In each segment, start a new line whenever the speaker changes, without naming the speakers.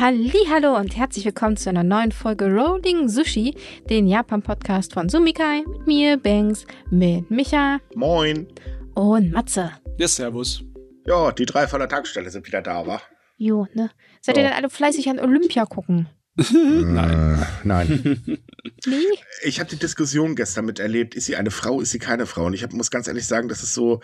Hallo und herzlich willkommen zu einer neuen Folge Rolling Sushi, den Japan Podcast von Sumikai mit mir Bangs, mit Micha. Moin. Und Matze.
Yes, servus. Ja, die drei von der Tankstelle sind wieder da, wa?
Jo, ne? Seid so. ihr denn alle fleißig an Olympia gucken?
nein. Äh, nein. nee? Ich habe die Diskussion gestern miterlebt, ist sie eine Frau, ist sie keine Frau? Und ich hab, muss ganz ehrlich sagen, das ist so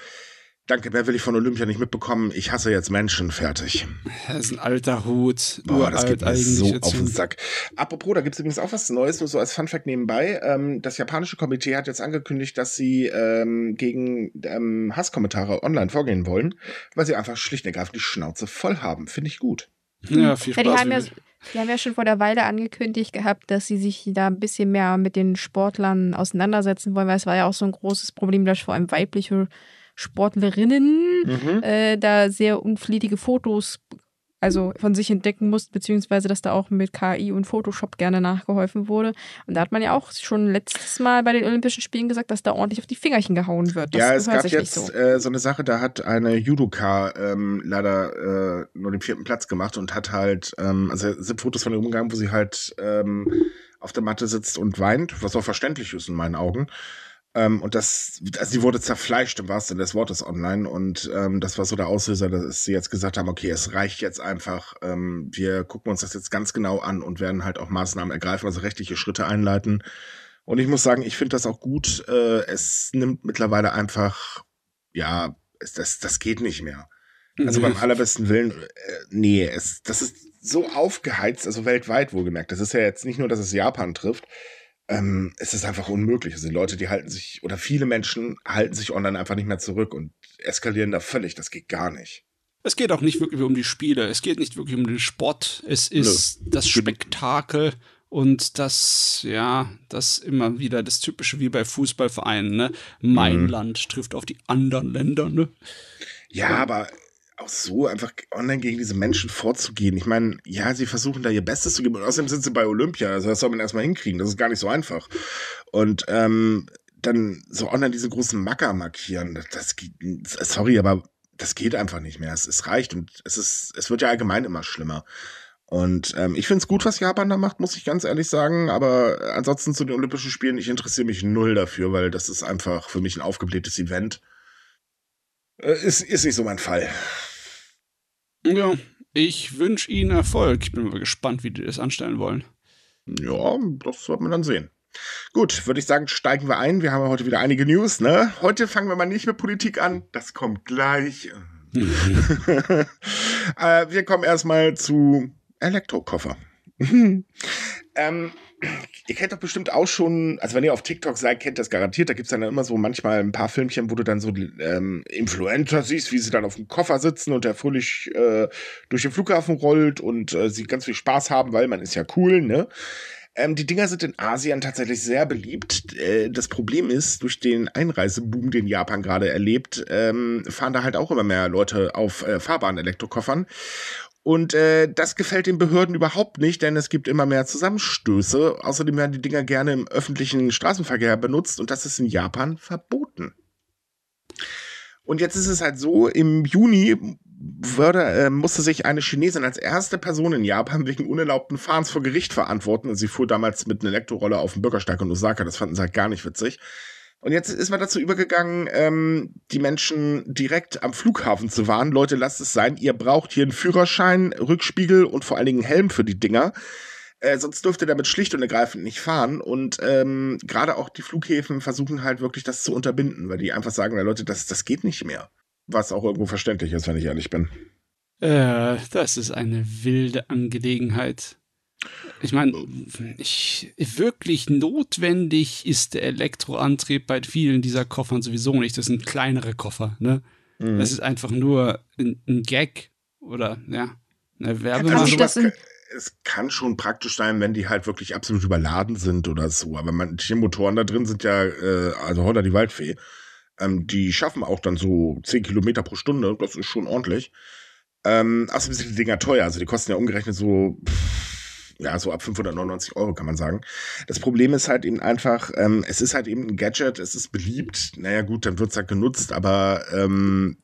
Danke, mehr will ich von Olympia nicht mitbekommen. Ich hasse jetzt Menschen. Fertig. Das ist ein alter Hut. Boah, das geht mir so auf den Sack. Apropos, da gibt es übrigens auch was Neues, nur so als Funfact nebenbei. Ähm, das japanische Komitee hat jetzt angekündigt, dass sie ähm, gegen ähm, Hasskommentare online vorgehen wollen, weil sie einfach schlicht und ergreifend die Schnauze voll haben. Finde ich gut. Ja, hm. viel Spaß. Ja, die, haben ja,
die haben ja schon vor der Weile angekündigt gehabt, dass sie sich da ein bisschen mehr mit den Sportlern auseinandersetzen wollen, weil es war ja auch so ein großes Problem, dass vor allem weibliche Sportlerinnen mhm. äh, da sehr unflätige Fotos also von sich entdecken mussten, beziehungsweise dass da auch mit KI und Photoshop gerne nachgeholfen wurde. Und da hat man ja auch schon letztes Mal bei den Olympischen Spielen gesagt, dass da ordentlich auf die Fingerchen gehauen wird. Das ja, es gab jetzt so.
Äh, so. eine Sache, da hat eine Judoka ähm, leider äh, nur den vierten Platz gemacht und hat halt, ähm, also sind Fotos von ihr umgegangen, wo sie halt ähm, auf der Matte sitzt und weint, was auch verständlich ist in meinen Augen. Ähm, und das, also sie wurde zerfleischt im wahrsten Sinne des Wortes online. Und ähm, das war so der Auslöser, dass sie jetzt gesagt haben, okay, es reicht jetzt einfach. Ähm, wir gucken uns das jetzt ganz genau an und werden halt auch Maßnahmen ergreifen, also rechtliche Schritte einleiten. Und ich muss sagen, ich finde das auch gut. Äh, es nimmt mittlerweile einfach, ja, es, das, das geht nicht mehr.
Also beim mhm. allerbesten
Willen, äh, nee, es, das ist so aufgeheizt, also weltweit wohlgemerkt. Das ist ja jetzt nicht nur, dass es Japan trifft, ähm, es ist einfach unmöglich. Also die Leute, die halten sich, oder viele Menschen halten sich online einfach nicht mehr zurück und eskalieren da völlig. Das geht gar nicht. Es geht auch
nicht wirklich um die Spiele, es geht nicht wirklich um den Sport, es ist Nö. das Spektakel und das, ja, das immer wieder, das Typische wie bei Fußballvereinen, ne? Mein mhm. Land trifft auf die anderen Länder, ne?
Ja, aber auch so einfach online gegen diese Menschen vorzugehen. Ich meine, ja, sie versuchen da ihr Bestes zu geben. Und außerdem sind sie bei Olympia. Also das soll man erstmal hinkriegen. Das ist gar nicht so einfach. Und ähm, dann so online diese großen Macker markieren. Das, geht, sorry, aber das geht einfach nicht mehr. Es, es reicht und es ist, es wird ja allgemein immer schlimmer. Und ähm, ich finde es gut, was Japan da macht, muss ich ganz ehrlich sagen. Aber ansonsten zu den Olympischen Spielen, ich interessiere mich null dafür, weil das ist einfach für mich ein aufgeblähtes Event. Äh, ist, ist nicht so mein Fall. Ja, ich wünsche Ihnen Erfolg. Ich bin mal gespannt, wie die das anstellen wollen. Ja, das wird man dann sehen. Gut, würde ich sagen, steigen wir ein. Wir haben heute wieder einige News, ne? Heute fangen wir mal nicht mit Politik an. Das kommt gleich. Mhm. äh, wir kommen erstmal zu Elektrokoffer. ähm, ihr kennt doch bestimmt auch schon, also wenn ihr auf TikTok seid, kennt das garantiert, da gibt es dann immer so manchmal ein paar Filmchen, wo du dann so ähm, Influencer siehst, wie sie dann auf dem Koffer sitzen und der fröhlich äh, durch den Flughafen rollt und äh, sie ganz viel Spaß haben, weil man ist ja cool, ne? Ähm, die Dinger sind in Asien tatsächlich sehr beliebt. Äh, das Problem ist, durch den Einreiseboom, den Japan gerade erlebt, ähm, fahren da halt auch immer mehr Leute auf äh, Fahrbahn-Elektrokoffern. Und äh, das gefällt den Behörden überhaupt nicht, denn es gibt immer mehr Zusammenstöße. Außerdem werden die Dinger gerne im öffentlichen Straßenverkehr benutzt und das ist in Japan verboten. Und jetzt ist es halt so, im Juni würde, äh, musste sich eine Chinesin als erste Person in Japan wegen unerlaubten Fahrens vor Gericht verantworten. sie fuhr damals mit einer Elektroroller auf dem Bürgersteig in Osaka. Das fanden sie halt gar nicht witzig. Und jetzt ist man dazu übergegangen, ähm, die Menschen direkt am Flughafen zu warnen. Leute, lasst es sein. Ihr braucht hier einen Führerschein, Rückspiegel und vor allen Dingen Helm für die Dinger. Äh, sonst dürft ihr damit schlicht und ergreifend nicht fahren. Und ähm, gerade auch die Flughäfen versuchen halt wirklich das zu unterbinden, weil die einfach sagen, Leute, das, das geht nicht mehr. Was auch irgendwo verständlich ist, wenn ich ehrlich bin.
Äh, das ist eine wilde Angelegenheit ich meine, ähm. wirklich notwendig ist der Elektroantrieb bei vielen dieser Koffern sowieso nicht. Das sind kleinere Koffer, ne? Mhm. Das ist einfach nur ein, ein Gag oder ja,
eine Werbemaschine. Also es kann schon praktisch sein, wenn die halt wirklich absolut überladen sind oder so. Aber manche Motoren da drin sind ja, äh, also Holler die Waldfee, ähm, die schaffen auch dann so 10 Kilometer pro Stunde. Das ist schon ordentlich. Ähm, außerdem sind die Dinger teuer. Also die kosten ja umgerechnet so. Pff, ja, so ab 599 Euro kann man sagen. Das Problem ist halt eben einfach, ähm, es ist halt eben ein Gadget, es ist beliebt. Naja, gut, dann wird es halt genutzt, aber ähm,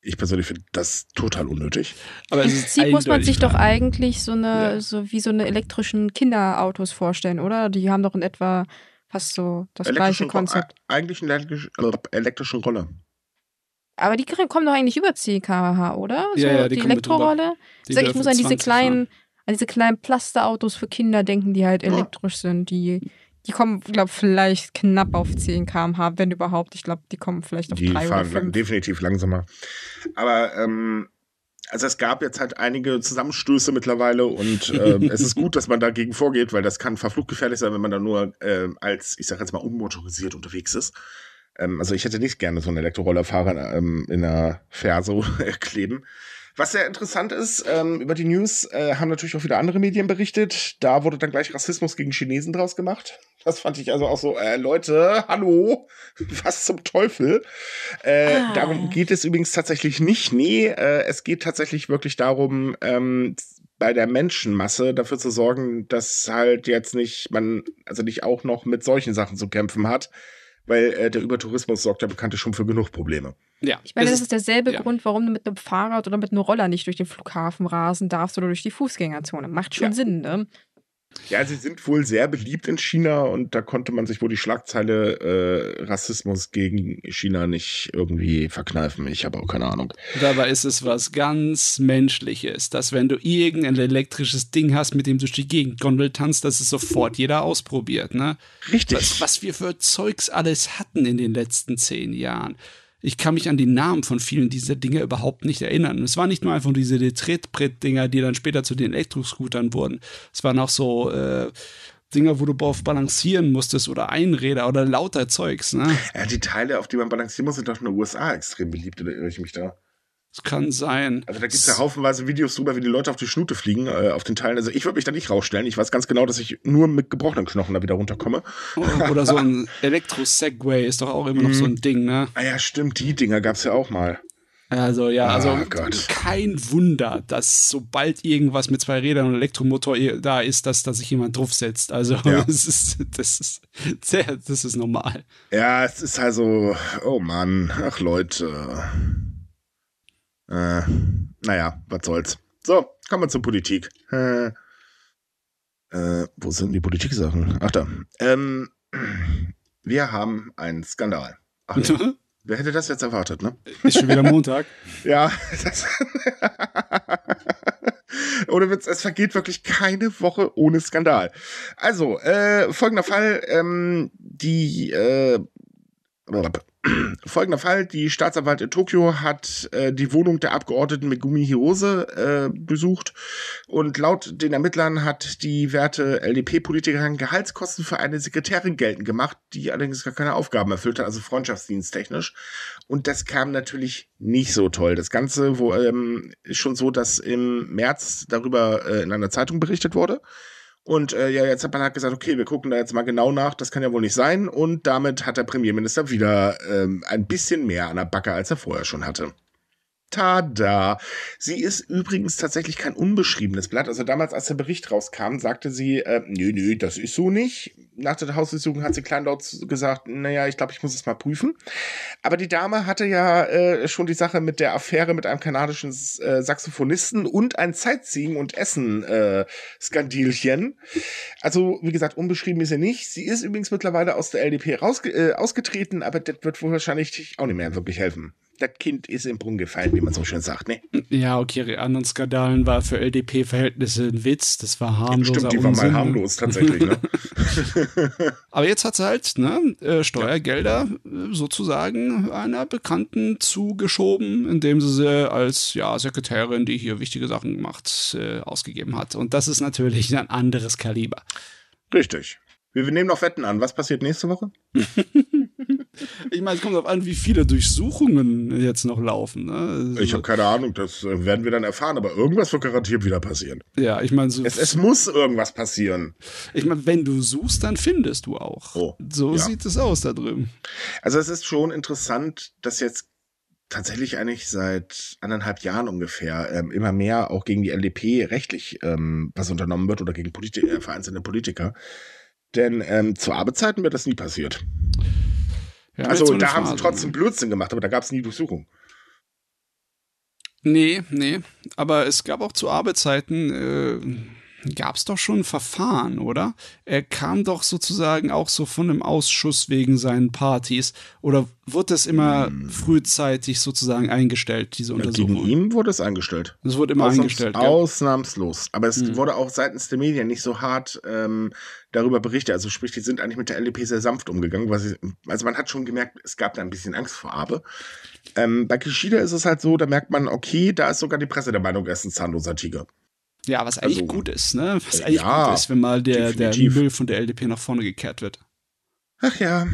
ich persönlich finde das total unnötig. Aber Im Prinzip muss man sich doch ne?
eigentlich so eine, ja. so wie so eine elektrischen Kinderautos vorstellen, oder? Die haben doch in etwa fast so das gleiche Konzept.
Eigentlich eine äh, elektrische Rolle.
Aber die kommen doch eigentlich über 10 kmh, oder? So, ja, ja, die, die Elektrorolle. Ich, sag, ich muss an diese kleinen fahren an also diese kleinen Plasterautos für Kinder denken, die halt elektrisch sind. Die, die kommen, glaube vielleicht knapp auf 10 km/h, wenn überhaupt. Ich glaube,
die kommen vielleicht auf die 3 fahren oder 5. definitiv langsamer. Aber ähm, also es gab jetzt halt einige Zusammenstöße mittlerweile und äh, es ist gut, dass man dagegen vorgeht, weil das kann verflucht sein, wenn man da nur äh, als, ich sage jetzt mal, unmotorisiert unterwegs ist. Ähm, also ich hätte nicht gerne so einen Elektrorollerfahrer ähm, in einer Ferse kleben. Was sehr interessant ist, ähm, über die News äh, haben natürlich auch wieder andere Medien berichtet. Da wurde dann gleich Rassismus gegen Chinesen draus gemacht. Das fand ich also auch so, äh, Leute, hallo, was zum Teufel? Äh, ah. Darum geht es übrigens tatsächlich nicht. Nee, äh, es geht tatsächlich wirklich darum, ähm, bei der Menschenmasse dafür zu sorgen, dass halt jetzt nicht man, also nicht auch noch mit solchen Sachen zu kämpfen hat weil äh, der Übertourismus sorgt ja bekanntlich schon für genug Probleme. Ja. Ich meine, das, das
ist derselbe ja. Grund, warum du mit einem Fahrrad oder mit einem Roller nicht durch den Flughafen rasen darfst oder durch die Fußgängerzone. Macht schon ja. Sinn, ne?
Ja, sie sind wohl sehr beliebt in China und da konnte man sich wohl die Schlagzeile äh, Rassismus gegen China nicht irgendwie verkneifen. Ich habe auch keine Ahnung.
Dabei ist es was
ganz
Menschliches, dass wenn du irgendein elektrisches Ding hast, mit dem du durch die Gegend Gondel tanzt, dass es sofort jeder ausprobiert. Ne? Richtig. Was, was wir für Zeugs alles hatten in den letzten zehn Jahren ich kann mich an die Namen von vielen dieser Dinge überhaupt nicht erinnern. es waren nicht nur einfach diese Tretbrett-Dinger, die dann später zu den Elektroscootern wurden. Es waren auch so äh, Dinger, wo du drauf balancieren musstest oder Einräder oder lauter Zeugs. Ne?
Ja, die Teile, auf die man balancieren muss, sind doch in den USA extrem beliebt, oder irre ich mich da? Es kann sein. Also da gibt es ja haufenweise Videos drüber, wie die Leute auf die Schnute fliegen, äh, auf den Teilen. Also ich würde mich da nicht rausstellen. Ich weiß ganz genau, dass ich nur mit gebrochenen Knochen da wieder runterkomme. Oh, oder so ein Elektro-Segway ist doch auch immer noch so ein mhm. Ding, ne? Ah ja, stimmt, die Dinger gab es ja auch mal. Also ja, also oh
kein Wunder, dass sobald irgendwas mit zwei Rädern und Elektromotor da ist, dass da sich jemand draufsetzt. Also ja. das, ist, das, ist, das ist normal.
Ja, es ist also, oh Mann, ach Leute. Äh, naja, was soll's. So, kommen wir zur Politik. Äh, äh, wo sind die Politik-Sachen? Ach da. Ähm, wir haben einen Skandal. Ach, ja. Mhm. Wer hätte das jetzt erwartet, ne? Ist schon wieder Montag. ja. Das Ohne Witz, es vergeht wirklich keine Woche ohne Skandal. Also, äh, folgender Fall. Ähm, die äh, Folgender Fall: Die Staatsanwalt in Tokio hat äh, die Wohnung der Abgeordneten Megumi Hirose äh, besucht und laut den Ermittlern hat die werte LDP-Politikerin Gehaltskosten für eine Sekretärin geltend gemacht, die allerdings gar keine Aufgaben erfüllt hat, also freundschaftsdiensttechnisch. Und das kam natürlich nicht so toll. Das Ganze wo, ähm, ist schon so, dass im März darüber äh, in einer Zeitung berichtet wurde. Und äh, ja, jetzt hat man halt gesagt, okay, wir gucken da jetzt mal genau nach, das kann ja wohl nicht sein. Und damit hat der Premierminister wieder ähm, ein bisschen mehr an der Backe, als er vorher schon hatte. Tada. Sie ist übrigens tatsächlich kein unbeschriebenes Blatt. Also damals, als der Bericht rauskam, sagte sie, äh, nö, nö, das ist so nicht. Nach der Hausdurchsuchung hat sie kleinlaut gesagt, naja, ich glaube, ich muss es mal prüfen. Aber die Dame hatte ja äh, schon die Sache mit der Affäre mit einem kanadischen äh, Saxophonisten und ein Zeitziehen und Essen-Skandilchen. Äh, also, wie gesagt, unbeschrieben ist sie nicht. Sie ist übrigens mittlerweile aus der LDP rausge äh, ausgetreten, aber das wird wohl wahrscheinlich auch nicht mehr wirklich helfen das Kind ist im Brunnen gefallen, wie man so schön sagt, ne? Ja, okay, die
anderen Skandalen war für LDP-Verhältnisse ein Witz, das war harmlos. Stimmt, die Unsinn. war mal harmlos, tatsächlich, ne? Aber jetzt hat sie halt, ne, äh, Steuergelder ja. Äh, sozusagen einer Bekannten zugeschoben, indem sie sie als, ja, Sekretärin, die hier wichtige Sachen macht, äh, ausgegeben hat. Und das ist natürlich ein anderes Kaliber.
Richtig. Wir nehmen noch Wetten an. Was passiert nächste Woche?
ich meine, es kommt darauf an, wie viele Durchsuchungen jetzt noch laufen. Ne? Also, ich habe
keine Ahnung, das äh, werden wir dann erfahren, aber irgendwas wird garantiert wieder passieren.
Ja, ich meine, so es, es, muss
irgendwas passieren. Ich meine, wenn du suchst, dann findest du auch. Oh, so ja. sieht es aus da drüben. Also es ist schon interessant, dass jetzt tatsächlich eigentlich seit anderthalb Jahren ungefähr ähm, immer mehr auch gegen die LDP rechtlich ähm, was unternommen wird oder gegen Politi äh, vereinzelte Politiker. Denn ähm, zu Arbeitszeiten wird das nie passiert. Ja, also da haben sie trotzdem ne? Blödsinn gemacht, aber da gab es nie Durchsuchung.
Nee, nee. Aber es gab auch zu Arbeitszeiten äh, gab es doch schon ein Verfahren, oder? Er kam doch sozusagen auch so von einem Ausschuss wegen seinen Partys. Oder wurde das immer hm. frühzeitig sozusagen eingestellt, diese äh, Untersuchung? Ja, gegen ihm wurde es eingestellt. Es wurde immer Ausnahms eingestellt.
Ausnahmslos. Ja. Aber es hm. wurde auch seitens der Medien nicht so hart ähm, darüber berichtet. Also sprich, die sind eigentlich mit der LDP sehr sanft umgegangen. Ich, also man hat schon gemerkt, es gab da ein bisschen Angst vor Abe. Ähm, bei Kishida ist es halt so, da merkt man, okay, da ist sogar die Presse der Meinung, er ist ein zahnloser Tiger.
Ja, was eigentlich also, gut ist, ne? Was äh, eigentlich ja, gut ist, wenn mal der, definitiv. der Müll
von der LDP nach vorne gekehrt wird. Ach ja.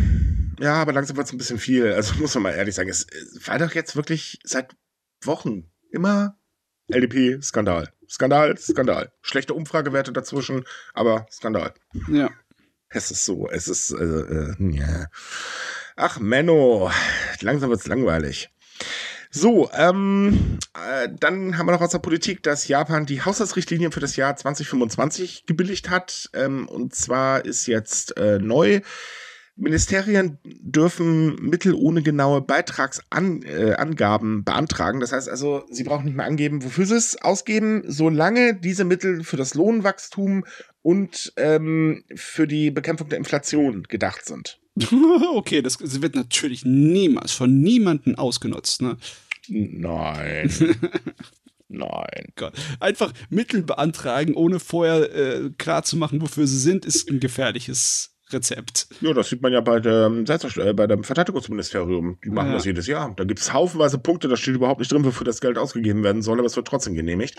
Ja, aber langsam wird es ein bisschen viel. Also muss man mal ehrlich sagen, es war doch jetzt wirklich seit Wochen immer LDP, Skandal. Skandal, Skandal. Schlechte Umfragewerte dazwischen, aber Skandal. Ja. Es ist so, es ist, äh, äh, yeah. Ach, Menno, langsam wird's langweilig. So, ähm, äh, dann haben wir noch aus der Politik, dass Japan die Haushaltsrichtlinien für das Jahr 2025 gebilligt hat. Ähm, und zwar ist jetzt äh, neu. Ministerien dürfen Mittel ohne genaue Beitragsangaben äh, beantragen. Das heißt also, sie brauchen nicht mehr angeben, wofür sie es ausgeben, solange diese Mittel für das Lohnwachstum und ähm, für die Bekämpfung der Inflation gedacht sind.
okay, das wird natürlich niemals von niemandem ausgenutzt, ne? Nein. Nein. Gott. Einfach Mittel beantragen, ohne vorher äh, klar zu machen, wofür sie sind, ist ein gefährliches Rezept.
Ja, das sieht man ja bei dem, äh, bei dem Verteidigungsministerium. Die machen ja. das jedes Jahr. Da gibt es haufenweise Punkte, da steht überhaupt nicht drin, wofür das Geld ausgegeben werden soll, aber es wird trotzdem genehmigt.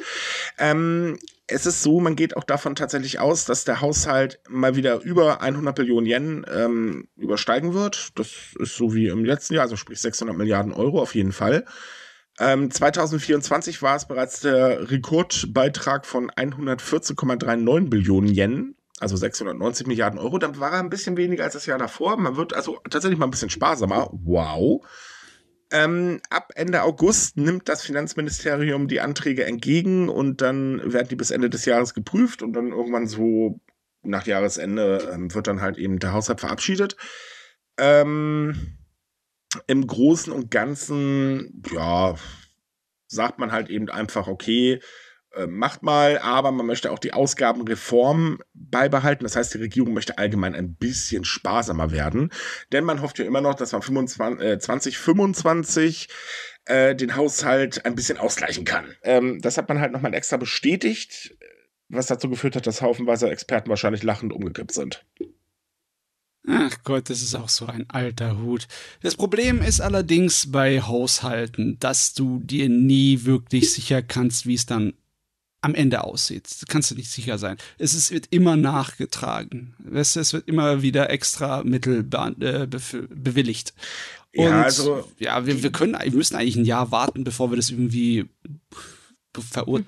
Ähm, es ist so, man geht auch davon tatsächlich aus, dass der Haushalt mal wieder über 100 Billionen Yen ähm, übersteigen wird. Das ist so wie im letzten Jahr, also sprich 600 Milliarden Euro auf jeden Fall. 2024 ähm, war es bereits der Rekordbeitrag von 114,39 Billionen Yen also 690 Milliarden Euro. Dann war er ein bisschen weniger als das Jahr davor. Man wird also tatsächlich mal ein bisschen sparsamer. Wow. Ähm, ab Ende August nimmt das Finanzministerium die Anträge entgegen und dann werden die bis Ende des Jahres geprüft und dann irgendwann so nach Jahresende ähm, wird dann halt eben der Haushalt verabschiedet. Ähm, Im Großen und Ganzen, ja, sagt man halt eben einfach, okay, äh, macht mal, aber man möchte auch die Ausgabenreform beibehalten. Das heißt, die Regierung möchte allgemein ein bisschen sparsamer werden, denn man hofft ja immer noch, dass man 25, äh, 2025 äh, den Haushalt ein bisschen ausgleichen kann. Ähm, das hat man halt nochmal extra bestätigt, was dazu geführt hat, dass haufenweise Experten wahrscheinlich lachend umgekippt sind.
Ach Gott, das ist auch so ein alter Hut. Das Problem ist allerdings bei Haushalten, dass du dir nie wirklich sicher kannst, wie es dann am Ende aussieht. Da kannst du nicht sicher sein. Es ist, wird immer nachgetragen. Weißt du, es wird immer wieder extra Mittel be äh, be bewilligt. Und ja, also, ja wir, wir, können, wir müssen eigentlich ein Jahr warten, bevor wir das irgendwie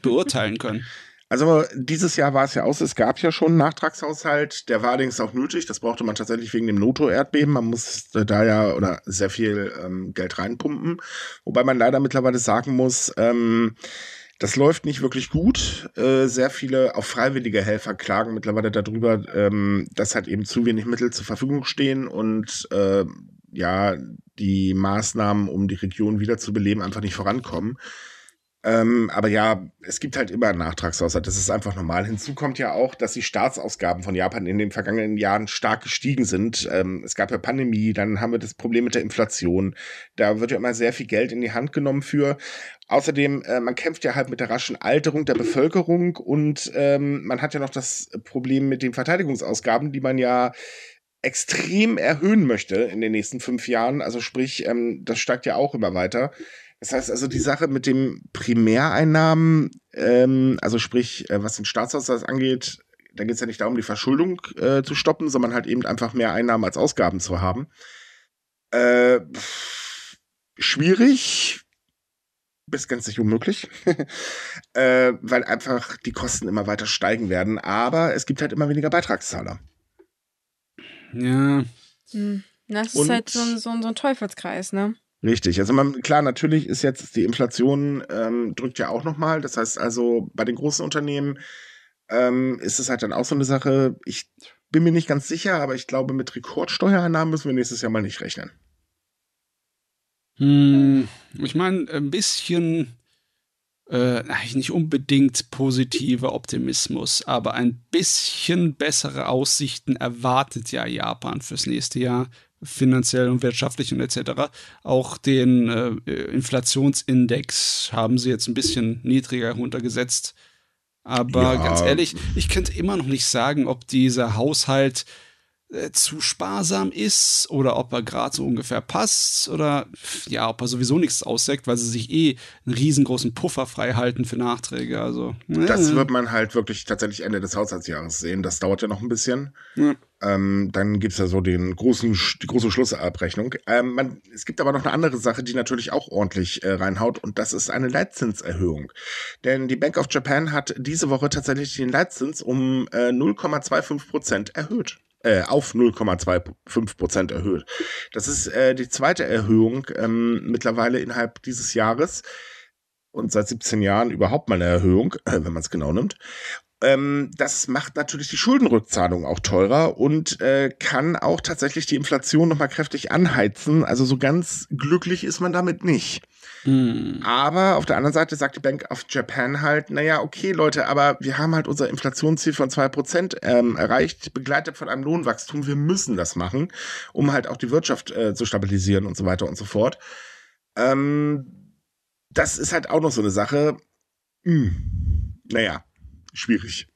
beurteilen können.
Also dieses Jahr war es ja aus, es gab ja schon einen Nachtragshaushalt, der war allerdings auch nötig, das brauchte man tatsächlich wegen dem Noto-Erdbeben, man musste da ja oder sehr viel ähm, Geld reinpumpen, wobei man leider mittlerweile sagen muss, ähm, das läuft nicht wirklich gut. Äh, sehr viele auch freiwillige Helfer klagen mittlerweile darüber, ähm, dass halt eben zu wenig Mittel zur Verfügung stehen und äh, ja, die Maßnahmen, um die Region wiederzubeleben, einfach nicht vorankommen. Ähm, aber ja, es gibt halt immer einen Nachtragshaushalt. Das ist einfach normal. Hinzu kommt ja auch, dass die Staatsausgaben von Japan in den vergangenen Jahren stark gestiegen sind. Ähm, es gab ja Pandemie, dann haben wir das Problem mit der Inflation. Da wird ja immer sehr viel Geld in die Hand genommen für. Außerdem, äh, man kämpft ja halt mit der raschen Alterung der Bevölkerung und ähm, man hat ja noch das Problem mit den Verteidigungsausgaben, die man ja extrem erhöhen möchte in den nächsten fünf Jahren. Also sprich, ähm, das steigt ja auch immer weiter. Das heißt also, die Sache mit dem Primäreinnahmen, ähm, also sprich, äh, was den Staatshaushalt angeht, da geht es ja nicht darum, die Verschuldung äh, zu stoppen, sondern halt eben einfach mehr Einnahmen als Ausgaben zu haben. Äh, schwierig, bis ganz nicht unmöglich, äh, weil einfach die Kosten immer weiter steigen werden. Aber es gibt halt immer weniger Beitragszahler. Ja.
Hm. Das ist Und halt so ein, so ein Teufelskreis, ne?
Richtig. Also man, klar, natürlich ist jetzt die Inflation ähm, drückt ja auch nochmal. Das heißt also, bei den großen Unternehmen ähm, ist es halt dann auch so eine Sache. Ich bin mir nicht ganz sicher, aber ich glaube, mit Rekordsteuereinnahmen müssen wir nächstes Jahr mal nicht rechnen.
Hm, ich meine, ein bisschen, äh, nicht unbedingt positiver Optimismus, aber ein bisschen bessere Aussichten erwartet ja Japan fürs nächste Jahr finanziell und wirtschaftlich und etc. Auch den äh, Inflationsindex haben sie jetzt ein bisschen niedriger heruntergesetzt. Aber ja. ganz ehrlich, ich könnte immer noch nicht sagen, ob dieser Haushalt äh, zu sparsam ist oder ob er gerade so ungefähr passt oder ja, ob er sowieso nichts aussägt, weil sie sich eh einen riesengroßen Puffer frei halten für Nachträge.
Also, äh. Das wird man halt wirklich tatsächlich Ende des Haushaltsjahres sehen. Das dauert ja noch ein bisschen. Ja. Ähm, dann gibt es ja so den großen, die große Schlussabrechnung. Ähm, man, es gibt aber noch eine andere Sache, die natürlich auch ordentlich äh, reinhaut, und das ist eine Leitzinserhöhung. Denn die Bank of Japan hat diese Woche tatsächlich den Leitzins um äh, 0,25 Prozent erhöht. Äh, auf 0,25 Prozent erhöht. Das ist äh, die zweite Erhöhung ähm, mittlerweile innerhalb dieses Jahres und seit 17 Jahren überhaupt mal eine Erhöhung, äh, wenn man es genau nimmt. Ähm, das macht natürlich die Schuldenrückzahlung auch teurer und äh, kann auch tatsächlich die Inflation nochmal kräftig anheizen. Also so ganz glücklich ist man damit nicht. Mhm. Aber auf der anderen Seite sagt die Bank of Japan halt, naja, okay, Leute, aber wir haben halt unser Inflationsziel von 2% ähm, erreicht, begleitet von einem Lohnwachstum. Wir müssen das machen, um halt auch die Wirtschaft äh, zu stabilisieren und so weiter und so fort. Ähm, das ist halt auch noch so eine Sache. Hm. Naja, schwierig.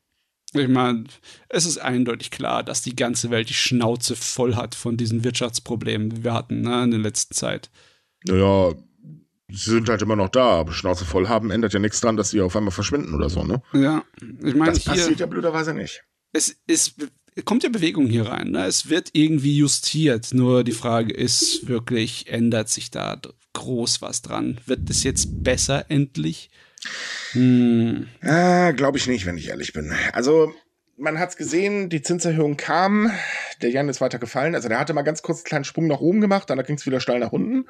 Ich meine, es
ist eindeutig klar, dass die ganze Welt die Schnauze voll hat von diesen Wirtschaftsproblemen, die wir hatten ne, in der letzten Zeit.
Naja, sie sind halt immer noch da, aber Schnauze voll haben ändert ja nichts dran, dass sie auf einmal verschwinden oder so, ne? Ja, ich meine, das passiert ja blöderweise nicht. Es ist kommt ja Bewegung
hier rein. Ne? Es wird irgendwie justiert. Nur die Frage ist wirklich, ändert sich da groß was dran? Wird es jetzt besser endlich?
Hm. Äh, Glaube ich nicht, wenn ich ehrlich bin. Also man hat es gesehen, die Zinserhöhung kam, der Jan ist weiter gefallen. Also der hatte mal ganz kurz einen kleinen Sprung nach oben gemacht, dann ging es wieder steil nach unten.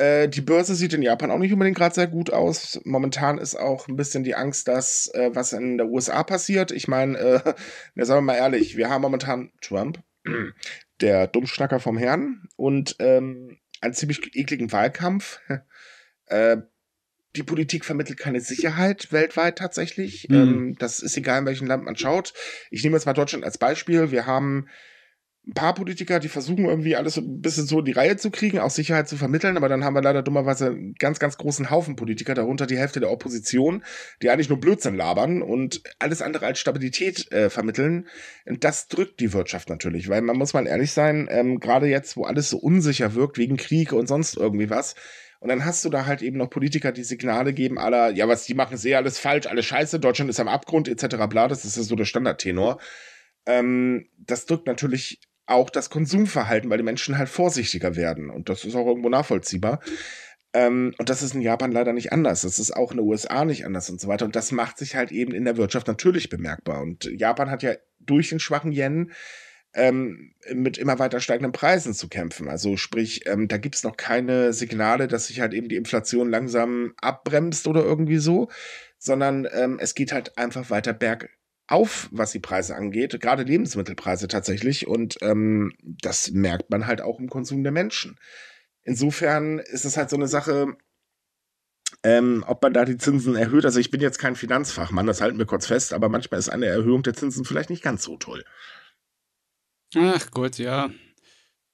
Äh, die Börse sieht in Japan auch nicht unbedingt gerade sehr gut aus. Momentan ist auch ein bisschen die Angst, dass äh, was in der USA passiert. Ich meine, äh, sagen wir mal ehrlich, wir haben momentan Trump, der Dummschnacker vom Herrn, und ähm, einen ziemlich ekligen Wahlkampf. Äh, die Politik vermittelt keine Sicherheit weltweit tatsächlich. Mhm. das ist egal, in welchem Land man schaut. Ich nehme jetzt mal Deutschland als Beispiel. Wir haben ein paar Politiker, die versuchen irgendwie alles ein bisschen so in die Reihe zu kriegen, auch Sicherheit zu vermitteln, aber dann haben wir leider dummerweise einen ganz, ganz großen Haufen Politiker, darunter die Hälfte der Opposition, die eigentlich nur Blödsinn labern und alles andere als Stabilität äh, vermitteln. Und das drückt die Wirtschaft natürlich, weil man muss mal ehrlich sein, ähm, gerade jetzt, wo alles so unsicher wirkt wegen Krieg und sonst irgendwie was, und dann hast du da halt eben noch Politiker, die Signale geben, aller, ja, was die machen, ist eh alles falsch, alles scheiße, Deutschland ist am Abgrund, etc. bla, das ist ja so der Standardtenor. Ähm, das drückt natürlich auch das Konsumverhalten, weil die Menschen halt vorsichtiger werden. Und das ist auch irgendwo nachvollziehbar. Ähm, und das ist in Japan leider nicht anders. Das ist auch in den USA nicht anders und so weiter. Und das macht sich halt eben in der Wirtschaft natürlich bemerkbar. Und Japan hat ja durch den schwachen Yen ähm, mit immer weiter steigenden Preisen zu kämpfen. Also sprich, ähm, da gibt es noch keine Signale, dass sich halt eben die Inflation langsam abbremst oder irgendwie so, sondern ähm, es geht halt einfach weiter berg auf, was die Preise angeht, gerade Lebensmittelpreise tatsächlich. Und ähm, das merkt man halt auch im Konsum der Menschen. Insofern ist es halt so eine Sache, ähm, ob man da die Zinsen erhöht. Also ich bin jetzt kein Finanzfachmann, das halten wir kurz fest, aber manchmal ist eine Erhöhung der Zinsen vielleicht nicht ganz so toll.
Ach Gott, ja.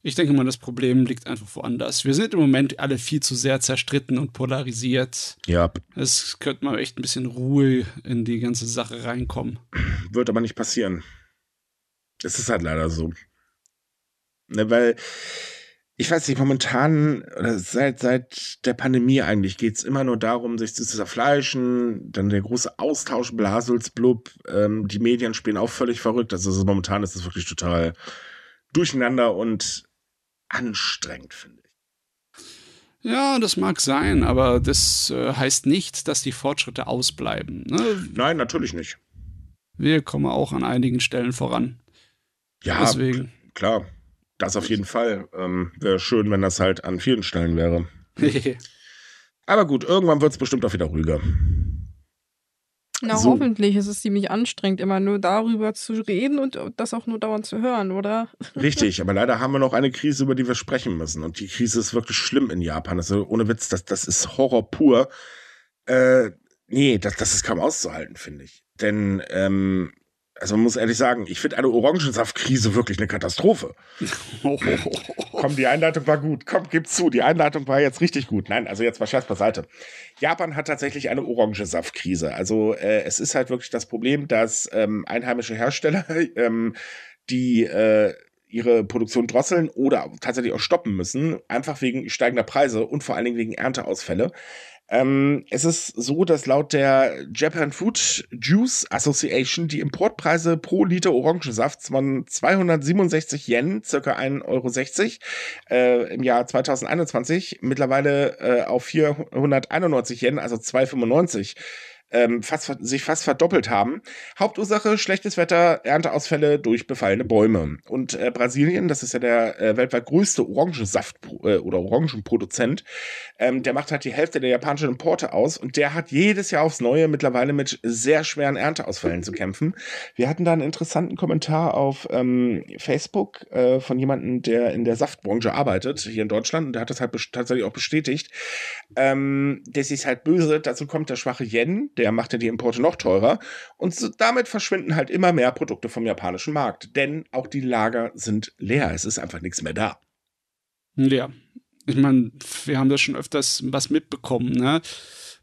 Ich denke mal, das Problem liegt einfach woanders. Wir sind im Moment alle viel zu sehr zerstritten und polarisiert. Ja. Es könnte mal echt ein bisschen Ruhe in die ganze Sache reinkommen.
Wird aber nicht passieren. Es ist halt leider so. Ne, weil, ich weiß nicht, momentan, oder seit, seit der Pandemie eigentlich, geht es immer nur darum, sich zu zerfleischen, dann der große Austausch, Blaselsblub, ähm, die Medien spielen auch völlig verrückt. Also, also momentan ist es wirklich total durcheinander und anstrengend, finde ich.
Ja, das mag sein, aber das äh, heißt nicht, dass die Fortschritte ausbleiben. Ne?
Nein, natürlich nicht.
Wir kommen auch an einigen Stellen voran.
Ja, Deswegen. klar. Das auf jeden Fall. Ähm, wäre schön, wenn das halt an vielen Stellen wäre. aber gut, irgendwann wird es bestimmt auch wieder ruhiger.
Na, so. hoffentlich. Es ist ziemlich anstrengend, immer nur darüber zu reden und das auch nur dauernd zu hören, oder? Richtig,
aber leider haben wir noch eine Krise, über die wir sprechen müssen. Und die Krise ist wirklich schlimm in Japan. Also ohne Witz, das, das ist Horror pur. Äh, nee, das, das ist kaum auszuhalten, finde ich. Denn ähm, also man muss ehrlich sagen, ich finde eine Orangensaftkrise wirklich eine Katastrophe. Komm, die Einleitung war gut. Komm, gib zu, die Einleitung war jetzt richtig gut. Nein, also jetzt mal Scherz beiseite. Japan hat tatsächlich eine Orangensaftkrise. Also äh, es ist halt wirklich das Problem, dass ähm, einheimische Hersteller, ähm, die äh, ihre Produktion drosseln oder tatsächlich auch stoppen müssen, einfach wegen steigender Preise und vor allen Dingen wegen Ernteausfälle. Ähm, es ist so, dass laut der Japan Food Juice Association die Importpreise pro Liter Orangensaft von 267 Yen, circa 1,60 Euro, äh, im Jahr 2021 mittlerweile äh, auf 491 Yen, also 2,95 ähm, fast, sich fast verdoppelt haben. Hauptursache schlechtes Wetter, Ernteausfälle durch befallene Bäume. Und äh, Brasilien, das ist ja der äh, weltweit größte Orangensaft äh, oder Orangenproduzent, ähm, der macht halt die Hälfte der japanischen Importe aus und der hat jedes Jahr aufs Neue mittlerweile mit sehr schweren Ernteausfällen zu kämpfen. Wir hatten da einen interessanten Kommentar auf ähm, Facebook äh, von jemandem, der in der Saftbranche arbeitet, hier in Deutschland, und der hat das halt tatsächlich auch bestätigt. Ähm, das ist halt böse, dazu kommt der schwache Yen, der Korea macht ja die Importe noch teurer. Und so, damit verschwinden halt immer mehr Produkte vom japanischen Markt. Denn auch die Lager sind leer. Es ist einfach nichts mehr da.
Ja. Ich meine, wir haben das schon öfters was mitbekommen, ne?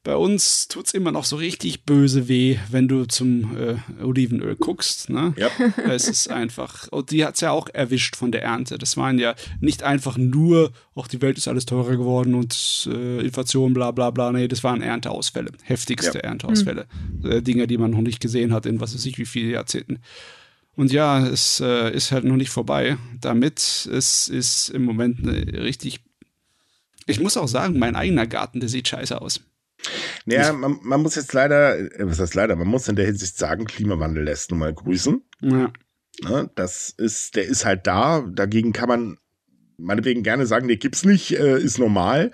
Bei uns tut es immer noch so richtig böse weh, wenn du zum äh, Olivenöl guckst. Ne? Ja. Es ist einfach, und die hat es ja auch erwischt von der Ernte. Das waren ja nicht einfach nur, auch die Welt ist alles teurer geworden und äh, Inflation, bla bla bla. Nee, das waren Ernteausfälle, heftigste ja. Ernteausfälle. Mhm. Äh, Dinge, die man noch nicht gesehen hat in was weiß ich wie viele Jahrzehnten. Und ja, es äh, ist halt noch nicht vorbei damit. Es ist im Moment äh, richtig. Ich muss auch sagen, mein eigener Garten, der sieht scheiße aus.
Naja, man, man, muss jetzt leider, äh, was heißt leider, man muss in der Hinsicht sagen, Klimawandel lässt nun mal grüßen. Ja. Ne, das ist, der ist halt da. Dagegen kann man meinetwegen gerne sagen, der gibt's nicht, äh, ist normal.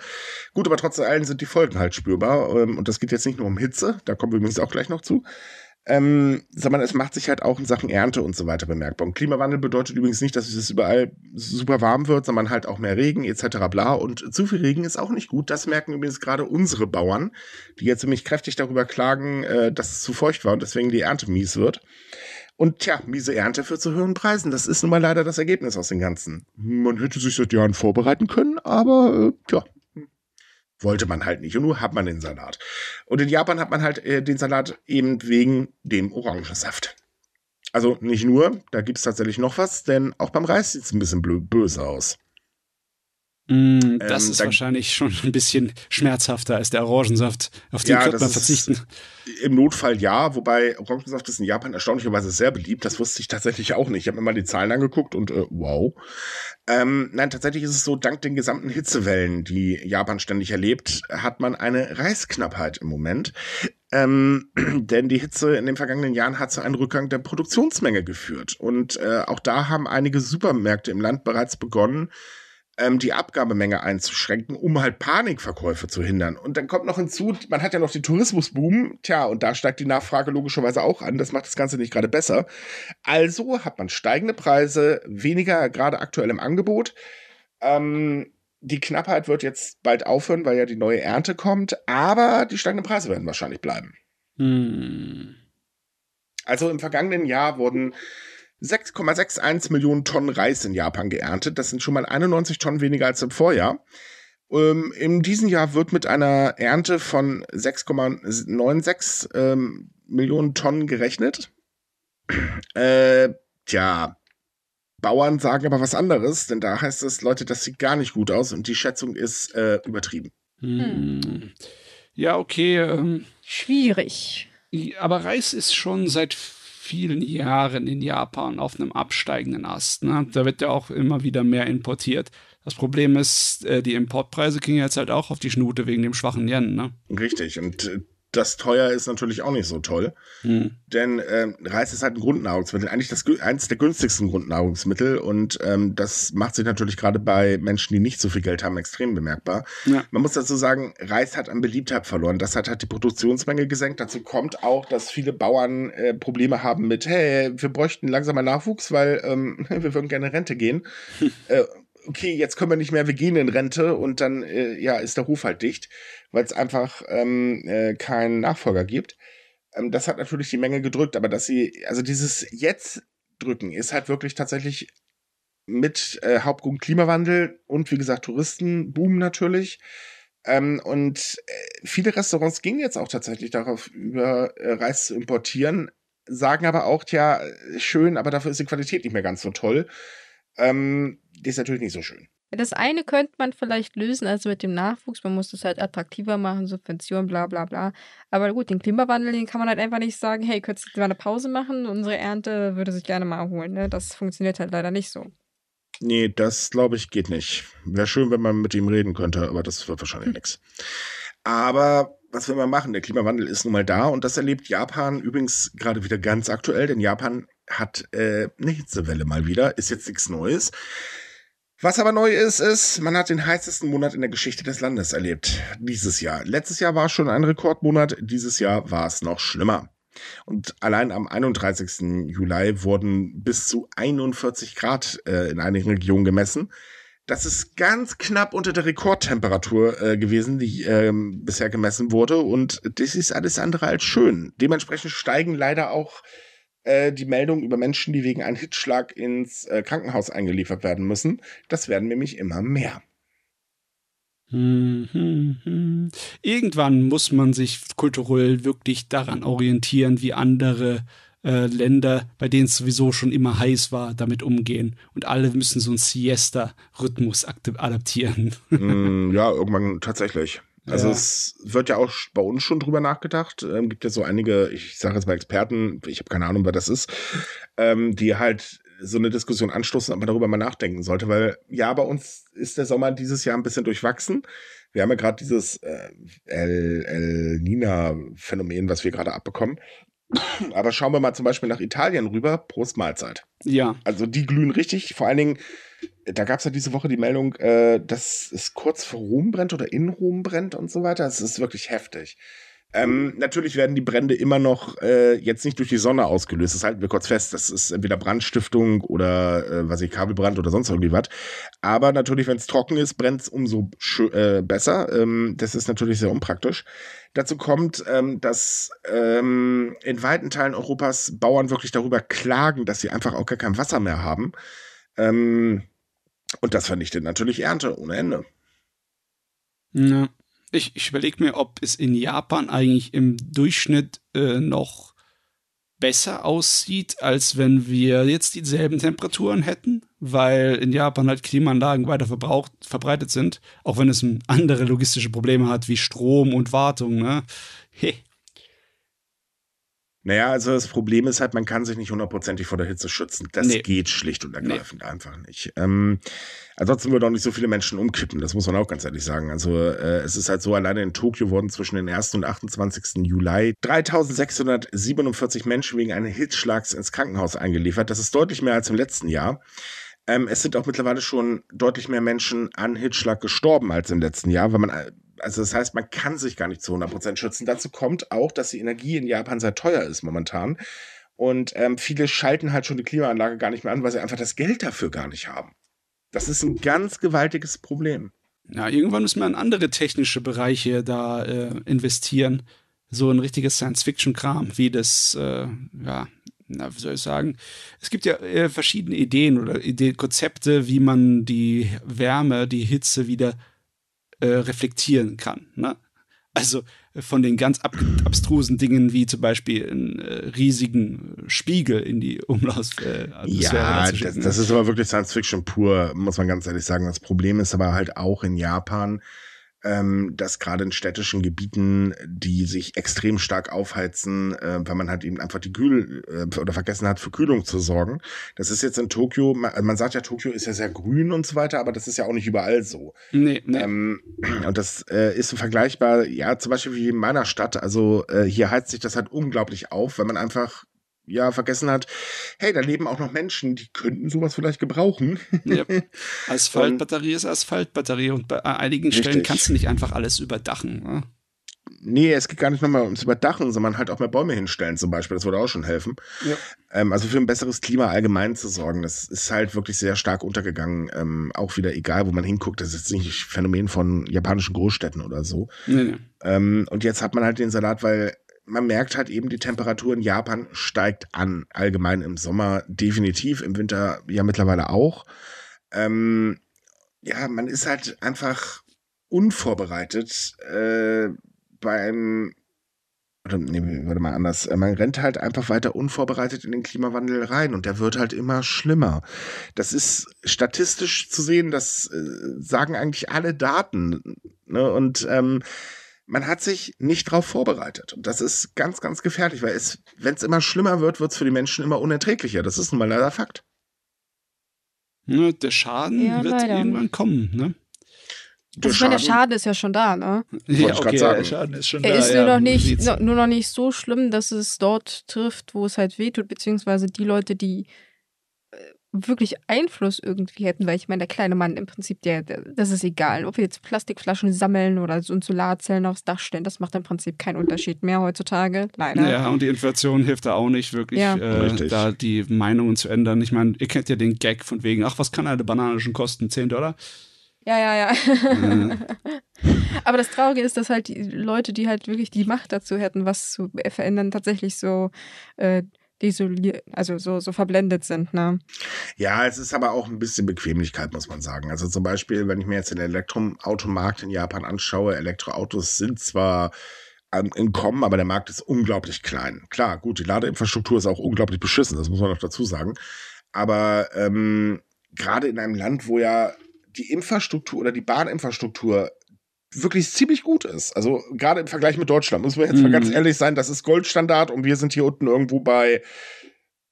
Gut, aber trotz allem sind die Folgen halt spürbar. Ähm, und das geht jetzt nicht nur um Hitze, da kommen wir übrigens auch gleich noch zu, ähm, sondern es macht sich halt auch in Sachen Ernte und so weiter bemerkbar. Und Klimawandel bedeutet übrigens nicht, dass es überall super warm wird, sondern halt auch mehr Regen etc. bla. Und zu viel Regen ist auch nicht gut. Das merken übrigens gerade unsere Bauern, die jetzt nämlich kräftig darüber klagen, äh, dass es zu feucht war und deswegen die Ernte mies wird. Und tja, miese Ernte führt zu höheren Preisen. Das ist nun mal leider das Ergebnis aus dem Ganzen. Man hätte sich seit Jahren vorbereiten können, aber äh, tja, wollte man halt nicht. Und nun hat man den Salat. Und in Japan hat man halt äh, den Salat eben wegen dem Orangensaft. Also nicht nur, da gibt es tatsächlich noch was, denn auch beim Reis sieht es ein bisschen böse aus. Mm, ähm, das ähm, ist
wahrscheinlich schon ein bisschen schmerzhafter als der Orangensaft, auf den ja, könnte man verzichten.
Im Notfall ja, wobei Orangensaft ist in Japan erstaunlicherweise sehr beliebt. Das wusste ich tatsächlich auch nicht. Ich habe mir mal die Zahlen angeguckt und äh, wow. Ähm, nein, tatsächlich ist es so, dank den gesamten Hitzewellen, die Japan ständig erlebt, hat man eine Reisknappheit im Moment. Ähm, denn die Hitze in den vergangenen Jahren hat zu einem Rückgang der Produktionsmenge geführt. Und äh, auch da haben einige Supermärkte im Land bereits begonnen, ähm, die Abgabemenge einzuschränken, um halt Panikverkäufe zu hindern. Und dann kommt noch hinzu, man hat ja noch den Tourismusboom, tja, und da steigt die Nachfrage logischerweise auch an. Das macht das Ganze nicht gerade besser. Also hat man steigende Preise, weniger gerade aktuell im Angebot. Ähm, die Knappheit wird jetzt bald aufhören, weil ja die neue Ernte kommt, aber die steigenden Preise werden wahrscheinlich bleiben. Hm. Also im vergangenen Jahr wurden 6,61 Millionen Tonnen Reis in Japan geerntet. Das sind schon mal 91 Tonnen weniger als im Vorjahr. Ähm, in diesem Jahr wird mit einer Ernte von 6,96 ähm, Millionen Tonnen gerechnet. Äh, tja, Bauern sagen aber was anderes, denn da heißt es, Leute, das sieht gar nicht gut aus und die Schätzung ist äh, übertrieben. Hm. hm.
Ja, okay. Ähm, Schwierig. Aber Reis ist schon seit vielen Jahren in Japan auf einem absteigenden Ast. Ne? Da wird ja auch immer wieder mehr importiert. Das Problem ist, äh, die Importpreise gingen jetzt halt auch auf die Schnute wegen dem schwachen Yen. Ne?
Richtig. Und äh, das teuer ist natürlich auch nicht so toll. Hm. Denn ähm, Reis ist halt ein Grundnahrungsmittel, eigentlich das, eins der günstigsten Grundnahrungsmittel. Und ähm, das macht sich natürlich gerade bei Menschen, die nicht so viel Geld haben, extrem bemerkbar. Ja. Man muss dazu sagen, Reis hat an Beliebtheit verloren. Das hat halt die Produktionsmenge gesenkt. Dazu kommt auch, dass viele Bauern äh, Probleme haben mit, hey, wir bräuchten langsamer Nachwuchs, weil ähm, wir würden gerne Rente gehen. Hm. Äh, okay, jetzt können wir nicht mehr, wir gehen in Rente und dann äh, ja, ist der Hof halt dicht, weil es einfach ähm, äh, keinen Nachfolger gibt. Ähm, das hat natürlich die Menge gedrückt, aber dass sie, also dieses Jetzt drücken ist halt wirklich tatsächlich mit äh, Hauptgrund Klimawandel und wie gesagt Touristenboom natürlich. Ähm, und äh, viele Restaurants gingen jetzt auch tatsächlich darauf über, äh, Reis zu importieren, sagen aber auch, ja, äh, schön, aber dafür ist die Qualität nicht mehr ganz so toll. Ähm, die ist natürlich nicht so schön.
Das eine könnte man vielleicht lösen, also mit dem Nachwuchs. Man muss das halt attraktiver machen, Subventionen, bla bla bla. Aber gut, den Klimawandel, den kann man halt einfach nicht sagen, hey, könntest du mal eine Pause machen? Unsere Ernte würde sich gerne mal erholen. Ne? Das funktioniert halt leider nicht
so. Nee, das glaube ich geht nicht. Wäre schön, wenn man mit ihm reden könnte, aber das wird wahrscheinlich hm. nichts. Aber was will man machen? Der Klimawandel ist nun mal da und das erlebt Japan übrigens gerade wieder ganz aktuell, denn Japan hat äh, eine Hitzewelle mal wieder. Ist jetzt nichts Neues. Was aber neu ist, ist, man hat den heißesten Monat in der Geschichte des Landes erlebt. Dieses Jahr. Letztes Jahr war es schon ein Rekordmonat, dieses Jahr war es noch schlimmer. Und allein am 31. Juli wurden bis zu 41 Grad äh, in einigen Regionen gemessen. Das ist ganz knapp unter der Rekordtemperatur äh, gewesen, die äh, bisher gemessen wurde. Und das ist alles andere als schön. Dementsprechend steigen leider auch äh, die Meldung über Menschen, die wegen einem Hitschlag ins äh, Krankenhaus eingeliefert werden müssen. Das werden nämlich immer mehr. Hm, hm, hm.
Irgendwann muss man sich kulturell wirklich daran orientieren, wie andere äh, Länder, bei denen es sowieso schon immer heiß war, damit umgehen. Und alle müssen so einen Siesta-Rhythmus adaptieren.
Mm, ja, irgendwann tatsächlich. Also ja. es wird ja auch bei uns schon drüber nachgedacht. Ähm, gibt ja so einige, ich sage jetzt mal Experten, ich habe keine Ahnung, wer das ist, ähm, die halt so eine Diskussion anstoßen, ob man darüber mal nachdenken sollte, weil ja, bei uns ist der Sommer dieses Jahr ein bisschen durchwachsen. Wir haben ja gerade dieses äh, El, El Nina-Phänomen, was wir gerade abbekommen. Aber schauen wir mal zum Beispiel nach Italien rüber. Prost Mahlzeit. Ja. Also die glühen richtig. Vor allen Dingen, da gab es ja diese Woche die Meldung, äh, dass es kurz vor Rom brennt oder in Rom brennt und so weiter. Es ist wirklich heftig. Ähm, natürlich werden die Brände immer noch äh, jetzt nicht durch die Sonne ausgelöst. Das halten wir kurz fest. Das ist entweder Brandstiftung oder äh, was ich Kabelbrand oder sonst irgendwie was. Aber natürlich, wenn es trocken ist, brennt es umso äh, besser. Ähm, das ist natürlich sehr unpraktisch. Dazu kommt, ähm, dass ähm, in weiten Teilen Europas Bauern wirklich darüber klagen, dass sie einfach auch gar kein Wasser mehr haben. Ähm, und das vernichtet natürlich Ernte ohne Ende.
Ja. Ich, ich überlege mir, ob es in Japan eigentlich im Durchschnitt äh, noch besser aussieht, als wenn wir jetzt dieselben Temperaturen hätten, weil in Japan halt Klimaanlagen weiter verbraucht, verbreitet sind, auch wenn es andere logistische Probleme hat wie Strom und Wartung. Ne? Hey.
Naja, also das Problem ist halt, man kann sich nicht hundertprozentig vor der Hitze schützen. Das nee. geht schlicht und ergreifend nee. einfach nicht. Ähm, ansonsten würden auch nicht so viele Menschen umkippen, das muss man auch ganz ehrlich sagen. Also äh, es ist halt so, alleine in Tokio wurden zwischen den 1. und 28. Juli 3647 Menschen wegen eines Hitzschlags ins Krankenhaus eingeliefert. Das ist deutlich mehr als im letzten Jahr. Ähm, es sind auch mittlerweile schon deutlich mehr Menschen an Hitzschlag gestorben als im letzten Jahr, weil man äh, also das heißt, man kann sich gar nicht zu 100% schützen. Dazu kommt auch, dass die Energie in Japan sehr teuer ist momentan. Und ähm, viele schalten halt schon die Klimaanlage gar nicht mehr an, weil sie einfach das Geld dafür gar nicht haben. Das ist ein ganz gewaltiges Problem.
Ja, irgendwann müssen wir in andere technische Bereiche da äh, investieren. So ein richtiges Science-Fiction-Kram, wie das, äh, ja, na, wie soll ich sagen? Es gibt ja äh, verschiedene Ideen oder Ideen, Konzepte, wie man die Wärme, die Hitze wieder äh, reflektieren kann. Ne? Also äh, von den ganz ab abstrusen Dingen wie zum Beispiel einen
äh, riesigen Spiegel in die Umlaufsphäre äh, Ja, das, ne? das ist aber wirklich Science Fiction pur, muss man ganz ehrlich sagen. Das Problem ist aber halt auch in Japan, ähm, dass gerade in städtischen Gebieten, die sich extrem stark aufheizen, äh, weil man halt eben einfach die Kühl äh, oder vergessen hat, für Kühlung zu sorgen. Das ist jetzt in Tokio, man, also man, sagt ja, Tokio ist ja sehr grün und so weiter, aber das ist ja auch nicht überall so. Nee, nee. Ähm, und das äh, ist vergleichbar, ja, zum Beispiel wie in meiner Stadt. Also äh, hier heizt sich das halt unglaublich auf, weil man einfach ja, vergessen hat, hey, da leben auch noch Menschen, die könnten sowas vielleicht gebrauchen.
Ja. Asphaltbatterie ist Asphaltbatterie und bei einigen richtig. Stellen kannst du nicht einfach alles überdachen. Ne?
Nee, es geht gar nicht nochmal ums Überdachen, sondern halt auch mehr Bäume hinstellen zum Beispiel. Das würde auch schon helfen. Ja. Ähm, also für ein besseres Klima allgemein zu sorgen, das ist halt wirklich sehr stark untergegangen. Ähm, auch wieder egal, wo man hinguckt. Das ist jetzt nicht ein Phänomen von japanischen Großstädten oder so. Nee, nee. Ähm, und jetzt hat man halt den Salat, weil man merkt halt eben, die Temperatur in Japan steigt an. Allgemein im Sommer definitiv, im Winter ja mittlerweile auch. Ähm, ja, man ist halt einfach unvorbereitet äh, beim. Oder, nee, warte mal anders. Äh, man rennt halt einfach weiter unvorbereitet in den Klimawandel rein und der wird halt immer schlimmer. Das ist statistisch zu sehen, das äh, sagen eigentlich alle Daten. Ne? Und ähm, man hat sich nicht darauf vorbereitet. Und das ist ganz, ganz gefährlich, weil es, wenn es immer schlimmer wird, wird es für die Menschen immer unerträglicher. Das ist nun mal leider Fakt.
Ne, der Schaden
ja, wird leider. irgendwann kommen, ne? Der, also Schaden, meine, der
Schaden ist ja schon da, ne? Ja, ich okay, der Schaden ist schon er da. Er ist nur, ja, noch nicht, nur noch nicht so schlimm, dass es dort trifft, wo es halt wehtut, beziehungsweise die Leute, die wirklich Einfluss irgendwie hätten, weil ich meine, der kleine Mann im Prinzip, der, der das ist egal, ob wir jetzt Plastikflaschen sammeln oder so Solarzellen aufs Dach stellen, das macht im Prinzip keinen Unterschied mehr heutzutage, leider. Ja, und
die Inflation hilft da auch nicht wirklich, ja. äh, da die Meinungen zu ändern. Ich meine, ihr kennt ja den Gag von wegen, ach, was kann eine Banane schon kosten? 10 Dollar?
Ja, ja, ja. Aber das Traurige ist, dass halt die Leute, die halt wirklich die Macht dazu hätten, was zu verändern, tatsächlich so äh, isoliert, also so, so verblendet sind. Ne?
Ja, es ist aber auch ein bisschen Bequemlichkeit, muss man sagen. Also zum Beispiel, wenn ich mir jetzt den Elektroautomarkt in Japan anschaue, Elektroautos sind zwar ähm, im Kommen, aber der Markt ist unglaublich klein. Klar, gut, die Ladeinfrastruktur ist auch unglaublich beschissen, das muss man noch dazu sagen. Aber ähm, gerade in einem Land, wo ja die Infrastruktur oder die Bahninfrastruktur wirklich ziemlich gut ist. Also gerade im Vergleich mit Deutschland, muss man jetzt mhm. mal ganz ehrlich sein, das ist Goldstandard und wir sind hier unten irgendwo bei,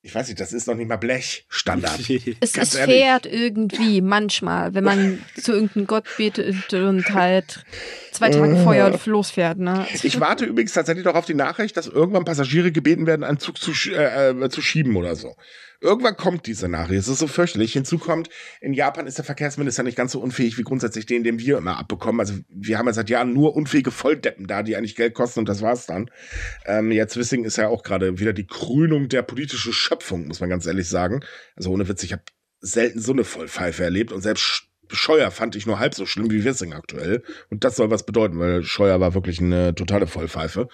ich weiß nicht, das ist noch nicht mal Blechstandard. es ganz fährt
irgendwie manchmal, wenn man zu irgendeinem Gott betet und halt zwei Tage Feuer äh. und losfährt. Ne? Ich
warte übrigens tatsächlich noch auf die Nachricht, dass irgendwann Passagiere gebeten werden, einen Zug zu, äh, äh, zu schieben oder so. Irgendwann kommt diese Nachricht. Es ist so fürchterlich. Hinzu kommt, in Japan ist der Verkehrsminister nicht ganz so unfähig wie grundsätzlich den, den wir immer abbekommen. Also wir haben ja seit Jahren nur unfähige Volldeppen da, die eigentlich Geld kosten und das war's dann. Ähm, jetzt Wissing ist ja auch gerade wieder die Krönung der politischen Schöpfung, muss man ganz ehrlich sagen. Also ohne Witz, ich habe selten so eine Vollpfeife erlebt und selbst Scheuer fand ich nur halb so schlimm wie Wissing aktuell. Und das soll was bedeuten, weil Scheuer war wirklich eine totale Vollpfeife.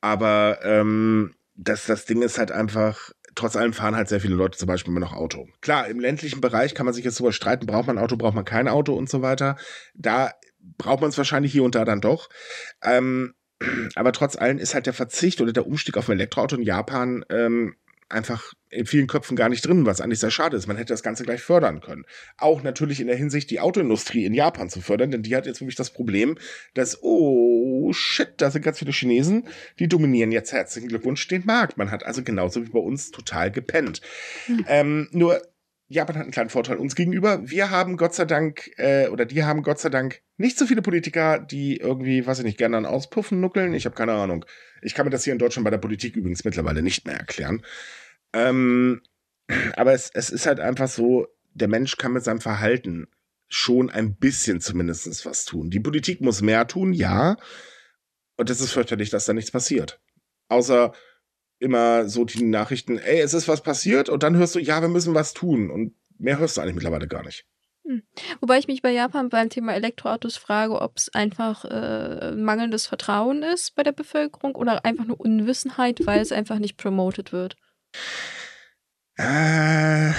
Aber ähm, das, das Ding ist halt einfach, trotz allem fahren halt sehr viele Leute zum Beispiel immer noch Auto. Klar, im ländlichen Bereich kann man sich jetzt darüber streiten, braucht man ein Auto, braucht man kein Auto und so weiter. Da braucht man es wahrscheinlich hier und da dann doch. Ähm, aber trotz allem ist halt der Verzicht oder der Umstieg auf ein Elektroauto in Japan ähm, einfach in vielen Köpfen gar nicht drin, was eigentlich sehr schade ist. Man hätte das Ganze gleich fördern können. Auch natürlich in der Hinsicht, die Autoindustrie in Japan zu fördern, denn die hat jetzt wirklich das Problem, dass, oh shit, da sind ganz viele Chinesen, die dominieren jetzt herzlichen Glückwunsch den Markt. Man hat also genauso wie bei uns total gepennt. Hm. Ähm, nur Japan hat einen kleinen Vorteil uns gegenüber. Wir haben Gott sei Dank, äh, oder die haben Gott sei Dank nicht so viele Politiker, die irgendwie, weiß ich nicht, gerne an Auspuffen nuckeln. Ich habe keine Ahnung. Ich kann mir das hier in Deutschland bei der Politik übrigens mittlerweile nicht mehr erklären. Ähm, aber es, es ist halt einfach so, der Mensch kann mit seinem Verhalten schon ein bisschen zumindest was tun. Die Politik muss mehr tun, ja. Und es ist fürchterlich, dass da nichts passiert. Außer immer so die Nachrichten, ey, es ist was passiert und dann hörst du, ja, wir müssen was tun. Und mehr hörst du eigentlich mittlerweile gar nicht.
Hm. Wobei ich mich bei Japan beim Thema Elektroautos frage, ob es einfach äh, mangelndes Vertrauen ist bei der Bevölkerung oder einfach nur Unwissenheit, weil es einfach nicht promoted wird.
Äh,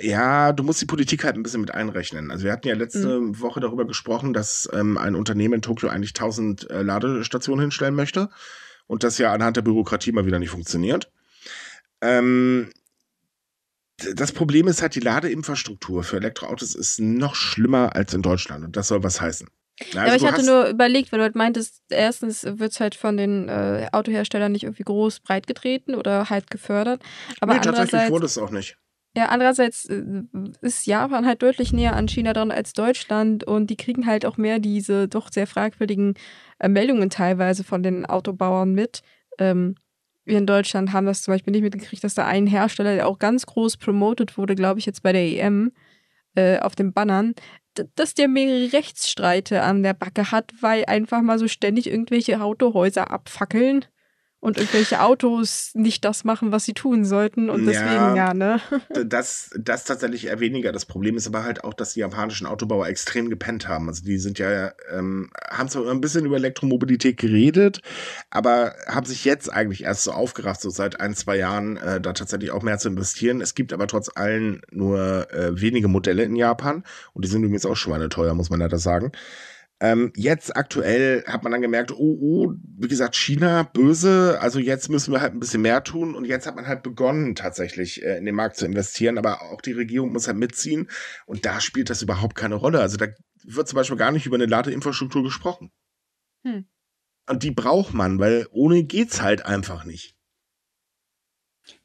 ja, du musst die Politik halt ein bisschen mit einrechnen. Also wir hatten ja letzte mhm. Woche darüber gesprochen, dass ähm, ein Unternehmen in Tokio eigentlich 1000 äh, Ladestationen hinstellen möchte und das ja anhand der Bürokratie mal wieder nicht funktioniert. Ähm, das Problem ist halt, die Ladeinfrastruktur für Elektroautos ist noch schlimmer als in Deutschland und das soll was heißen. Ja, also aber ich hatte nur
überlegt, weil du halt meintest, erstens wird es halt von den äh, Autoherstellern nicht irgendwie groß breit getreten oder halt gefördert. Aber nee, tatsächlich wurde es auch nicht. Ja, andererseits äh, ist Japan halt deutlich näher an China dran als Deutschland und die kriegen halt auch mehr diese doch sehr fragwürdigen äh, Meldungen teilweise von den Autobauern mit. Ähm, wir in Deutschland haben das zum Beispiel nicht mitgekriegt, dass da ein Hersteller, der auch ganz groß promotet wurde, glaube ich, jetzt bei der EM äh, auf den Bannern, dass der mehrere Rechtsstreite an der Backe hat, weil einfach mal so ständig irgendwelche Autohäuser abfackeln und irgendwelche Autos nicht das machen, was sie tun sollten und deswegen ja, ja ne?
Das, das tatsächlich eher weniger. Das Problem ist aber halt auch, dass die japanischen Autobauer extrem gepennt haben. Also die sind ja, ähm, haben zwar ein bisschen über Elektromobilität geredet, aber haben sich jetzt eigentlich erst so aufgerafft, so seit ein, zwei Jahren äh, da tatsächlich auch mehr zu investieren. Es gibt aber trotz allem nur äh, wenige Modelle in Japan und die sind übrigens auch schweineteuer, muss man leider sagen. Ähm, jetzt aktuell hat man dann gemerkt, oh, oh, wie gesagt, China böse, also jetzt müssen wir halt ein bisschen mehr tun und jetzt hat man halt begonnen tatsächlich äh, in den Markt zu investieren, aber auch die Regierung muss halt mitziehen und da spielt das überhaupt keine Rolle. Also da wird zum Beispiel gar nicht über eine Ladeinfrastruktur gesprochen. Hm. Und die braucht man, weil ohne geht's halt einfach nicht.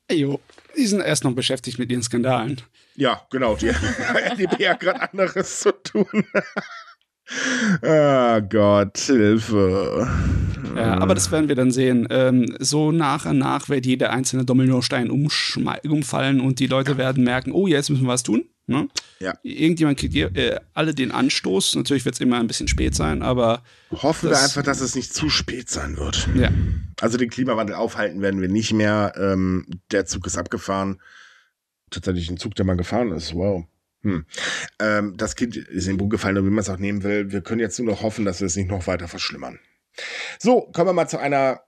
Ey, jo, die sind erst noch beschäftigt mit ihren Skandalen. Ja, genau.
Die, die haben ja gerade anderes zu tun.
Ah oh Gott, Hilfe. Ja, aber
das werden wir dann sehen. Ähm, so nach und nach wird jeder einzelne Dominostein umfallen und die Leute ja. werden merken, oh, jetzt müssen wir was tun. Ne? Ja. Irgendjemand kriegt äh, alle den Anstoß. Natürlich wird es immer ein bisschen spät sein, aber.
Hoffen wir einfach, dass es nicht zu spät sein wird. Ja. Also den Klimawandel aufhalten werden wir nicht mehr. Ähm, der Zug ist abgefahren. Tatsächlich ein Zug, der mal gefahren ist. Wow. Hm. Ähm, das Kind ist in den Bruch gefallen und wie man es auch nehmen will, wir können jetzt nur noch hoffen, dass wir es nicht noch weiter verschlimmern. So, kommen wir mal zu einer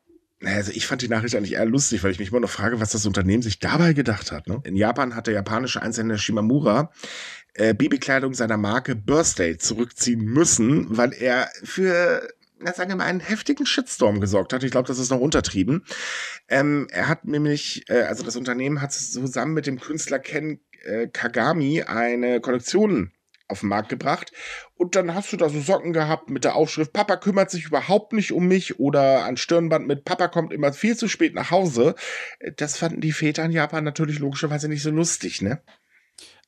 also ich fand die Nachricht eigentlich eher lustig, weil ich mich immer noch frage, was das Unternehmen sich dabei gedacht hat. Ne? In Japan hat der japanische Einzelhändler Shimamura äh, Babykleidung seiner Marke Birthday zurückziehen müssen, weil er für, na, sagen wir mal, einen heftigen Shitstorm gesorgt hat. Ich glaube, das ist noch untertrieben. Ähm, er hat nämlich, äh, also das Unternehmen hat zusammen mit dem Künstler Ken äh, Kagami eine Kollektion auf den Markt gebracht. Und dann hast du da so Socken gehabt mit der Aufschrift, Papa kümmert sich überhaupt nicht um mich oder ein Stirnband mit, Papa kommt immer viel zu spät nach Hause. Äh, das fanden die Väter in Japan natürlich logischerweise nicht so lustig, ne?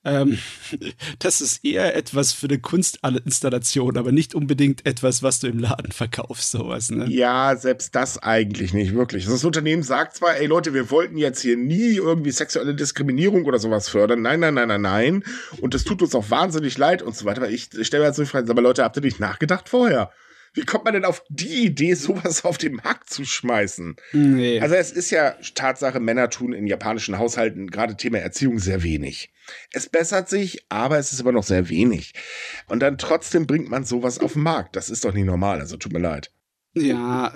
Ähm, das ist eher etwas für eine Kunstinstallation, aber nicht unbedingt etwas, was du im Laden verkaufst, sowas. Ne? Ja, selbst das eigentlich nicht wirklich. Also das Unternehmen sagt zwar, ey Leute, wir wollten jetzt hier nie irgendwie sexuelle Diskriminierung oder sowas fördern. Nein, nein, nein, nein, nein. Und das tut uns auch wahnsinnig leid und so weiter. Ich stelle mir jetzt die Frage, aber Leute, habt ihr nicht nachgedacht vorher? wie kommt man denn auf die Idee, sowas auf den Markt zu schmeißen? Nee. Also es ist ja Tatsache, Männer tun in japanischen Haushalten gerade Thema Erziehung sehr wenig. Es bessert sich, aber es ist immer noch sehr wenig. Und dann trotzdem bringt man sowas auf den Markt. Das ist doch nicht normal, also tut mir leid.
Ja,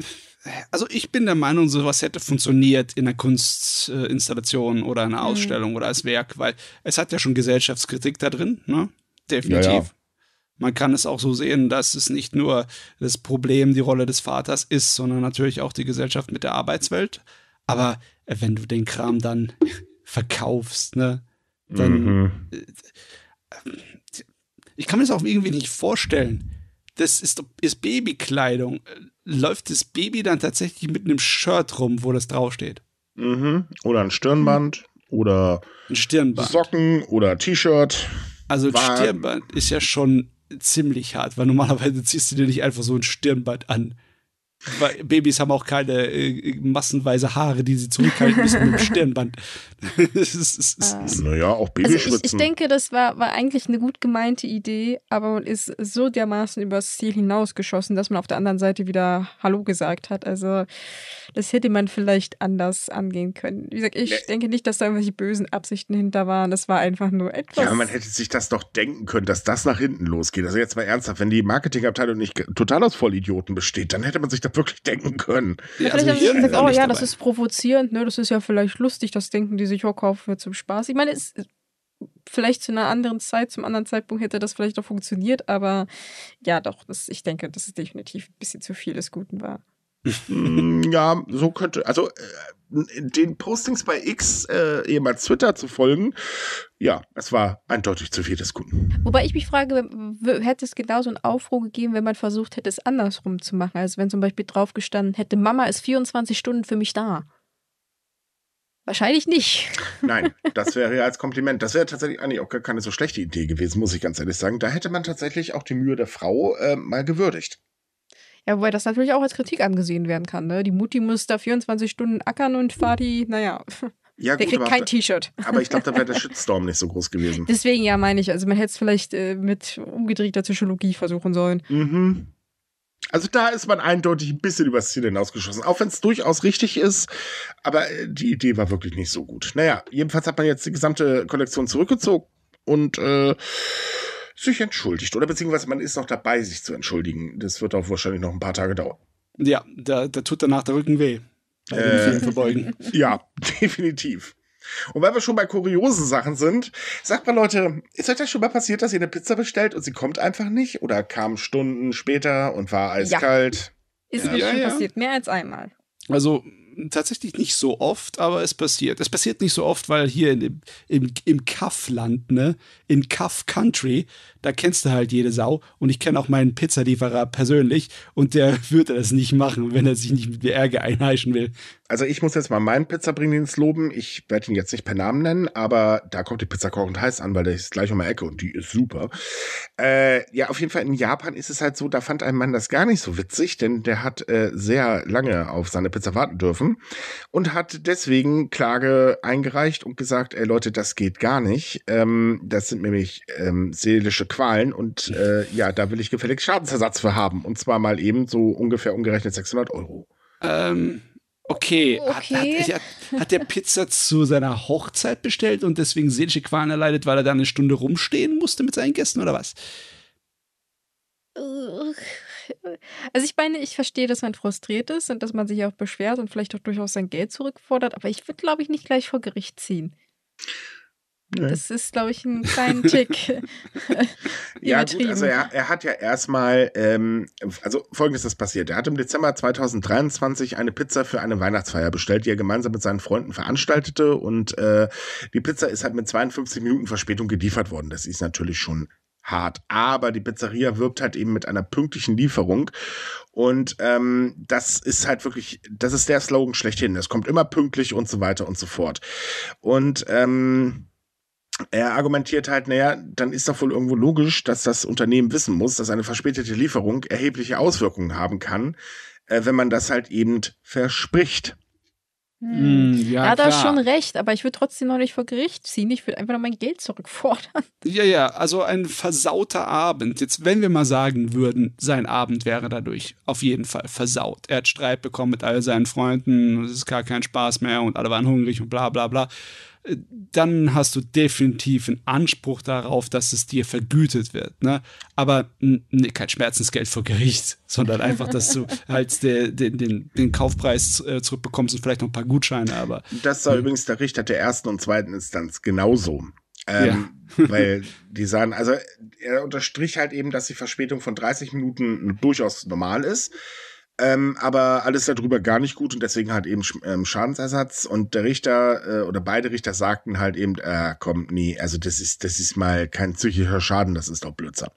also ich bin der Meinung, sowas hätte funktioniert in einer Kunstinstallation oder einer mhm. Ausstellung oder als Werk, weil es hat ja schon Gesellschaftskritik da drin, ne? Definitiv. Ja, ja man kann es auch so sehen, dass es nicht nur das Problem, die Rolle des Vaters ist, sondern natürlich auch die Gesellschaft mit der Arbeitswelt. Aber wenn du den Kram dann verkaufst, ne, dann. Mhm. Äh, ich kann mir das auch irgendwie nicht vorstellen. Das ist, ist Babykleidung. Läuft das Baby dann tatsächlich mit einem Shirt rum, wo das draufsteht?
Mhm. Oder ein Stirnband mhm. oder ein Stirnband. Socken oder T-Shirt.
Also ein Stirnband ist ja schon ziemlich hart, weil normalerweise ziehst du dir nicht einfach so ein Stirnband an. Weil Babys haben auch keine äh, massenweise Haare, die sie zurückhalten müssen mit dem Stirnband.
naja, auch
Babys also ich, ich, denke, das war, war eigentlich eine gut gemeinte Idee, aber man ist so dermaßen übers Ziel hinausgeschossen, dass man auf der anderen Seite wieder Hallo gesagt hat. Also, das hätte man vielleicht anders angehen können. Wie gesagt, ich nee. denke nicht, dass da irgendwelche bösen Absichten hinter waren. Das war einfach nur etwas. Ja, man hätte
sich das doch denken können, dass das nach hinten losgeht. Also, jetzt mal ernsthaft, wenn die Marketingabteilung nicht total aus Vollidioten besteht, dann hätte man sich das hätte wirklich denken können. Ja, also haben sie oh ja, das ist
provozierend, ne? das ist ja vielleicht lustig, das denken die sich, oh, kaufen wir zum Spaß. Ich meine, es, vielleicht zu einer anderen Zeit, zum anderen Zeitpunkt hätte das vielleicht auch funktioniert, aber ja, doch, das, ich denke, dass es definitiv ein bisschen zu viel des Guten war.
Mm, ja, so könnte, also äh, den Postings bei X, äh, ehemals Twitter, zu folgen, ja, es war eindeutig zu viel des Kunden.
Wobei ich mich frage, hätte es genauso einen Aufruhr gegeben, wenn man versucht hätte, es andersrum zu machen? Also wenn zum Beispiel drauf gestanden hätte, Mama ist 24 Stunden für mich da. Wahrscheinlich nicht.
Nein, das wäre ja als Kompliment. Das wäre tatsächlich eigentlich auch gar keine so schlechte Idee gewesen, muss ich ganz ehrlich sagen. Da hätte man tatsächlich auch die Mühe der Frau äh, mal gewürdigt.
Ja, wobei das natürlich auch als Kritik angesehen werden kann. Ne? Die Mutti muss da 24 Stunden ackern und Fadi, naja. Ja, der gut, kriegt kein T-Shirt. Aber ich glaube, da
wäre der Shitstorm nicht so groß gewesen.
Deswegen ja, meine ich. Also man hätte es vielleicht äh, mit umgedrehter Psychologie versuchen sollen. Mhm.
Also da ist man eindeutig ein bisschen übers Ziel hinausgeschossen, auch wenn es durchaus richtig ist. Aber äh, die Idee war wirklich nicht so gut. Naja, jedenfalls hat man jetzt die gesamte Kollektion zurückgezogen und äh, sich entschuldigt oder beziehungsweise man ist noch dabei, sich zu entschuldigen. Das wird auch wahrscheinlich noch ein paar Tage dauern. Ja, da, da tut danach der Rücken weh. Äh, verbeugen. Ja, definitiv. Und weil wir schon bei kuriosen Sachen sind, sagt mal Leute, ist euch das schon mal passiert, dass ihr eine Pizza bestellt und sie kommt einfach nicht oder kam Stunden später und war eiskalt? Ja. Ist ja. mir schon ja, passiert,
mehr als einmal.
Also tatsächlich nicht so
oft, aber es passiert. Es passiert nicht so oft, weil hier in, im, im Kaffland, ne, in Kaff Country, da kennst du halt jede Sau und ich kenne auch meinen Pizzalieferer persönlich und der
würde das nicht machen, wenn er sich nicht mit Ärger einheischen will. Also ich muss jetzt mal meinen Pizzabringdienst loben. Ich werde ihn jetzt nicht per Namen nennen, aber da kommt die Pizza kochend heiß an, weil der ist gleich um die Ecke und die ist super. Äh, ja, auf jeden Fall in Japan ist es halt so, da fand ein Mann das gar nicht so witzig, denn der hat äh, sehr lange auf seine Pizza warten dürfen haben und hat deswegen Klage eingereicht und gesagt, ey Leute, das geht gar nicht. Ähm, das sind nämlich ähm, seelische Qualen und äh, ja, da will ich gefälligst Schadensersatz für haben. Und zwar mal eben so ungefähr umgerechnet 600 Euro. Ähm, okay. okay. Hat, hat,
hat, hat der Pizza zu seiner Hochzeit bestellt und deswegen seelische Qualen erleidet, weil er da eine Stunde rumstehen musste mit seinen Gästen oder was?
also ich meine, ich verstehe, dass man frustriert ist und dass man sich auch beschwert und vielleicht auch durchaus sein Geld zurückfordert, aber ich würde, glaube ich, nicht gleich vor Gericht ziehen. Nee. Das ist, glaube ich, ein kleiner Tick.
ja, gut, also er, er, hat ja erstmal, ähm, also folgendes ist passiert. Er hat im Dezember 2023 eine Pizza für eine Weihnachtsfeier bestellt, die er gemeinsam mit seinen Freunden veranstaltete. Und äh, die Pizza ist halt mit 52 Minuten Verspätung geliefert worden. Das ist natürlich schon hart. Aber die Pizzeria wirbt halt eben mit einer pünktlichen Lieferung. Und ähm, das ist halt wirklich, das ist der Slogan schlechthin. Es kommt immer pünktlich und so weiter und so fort. Und ähm, er argumentiert halt, naja, dann ist doch wohl irgendwo logisch, dass das Unternehmen wissen muss, dass eine verspätete Lieferung erhebliche Auswirkungen haben kann, äh, wenn man das halt eben verspricht. Hm, hm. ja, er hat da schon
recht, aber ich würde trotzdem noch nicht vor Gericht ziehen. Ich würde einfach noch mein Geld zurückfordern.
Ja,
ja, also ein versauter Abend. Jetzt, wenn wir mal sagen würden, sein Abend wäre dadurch auf jeden Fall versaut. Er hat Streit bekommen mit all seinen Freunden, es ist gar kein Spaß mehr und alle waren hungrig und bla bla bla dann hast du definitiv einen Anspruch darauf, dass es dir vergütet wird. Ne? Aber nee, kein Schmerzensgeld vor Gericht, sondern einfach, dass du halt den, den, den Kaufpreis äh, zurückbekommst und vielleicht noch ein paar Gutscheine. Aber
das war hm. übrigens der Richter der ersten und zweiten Instanz genauso. Ähm, ja. weil die sahen, also er unterstrich halt eben, dass die Verspätung von 30 Minuten durchaus normal ist. Ähm, aber alles darüber gar nicht gut und deswegen halt eben Sch ähm, Schadensersatz. Und der Richter äh, oder beide Richter sagten halt eben, äh, komm, nee, also das ist, das ist mal kein psychischer Schaden, das ist doch Blödsinn.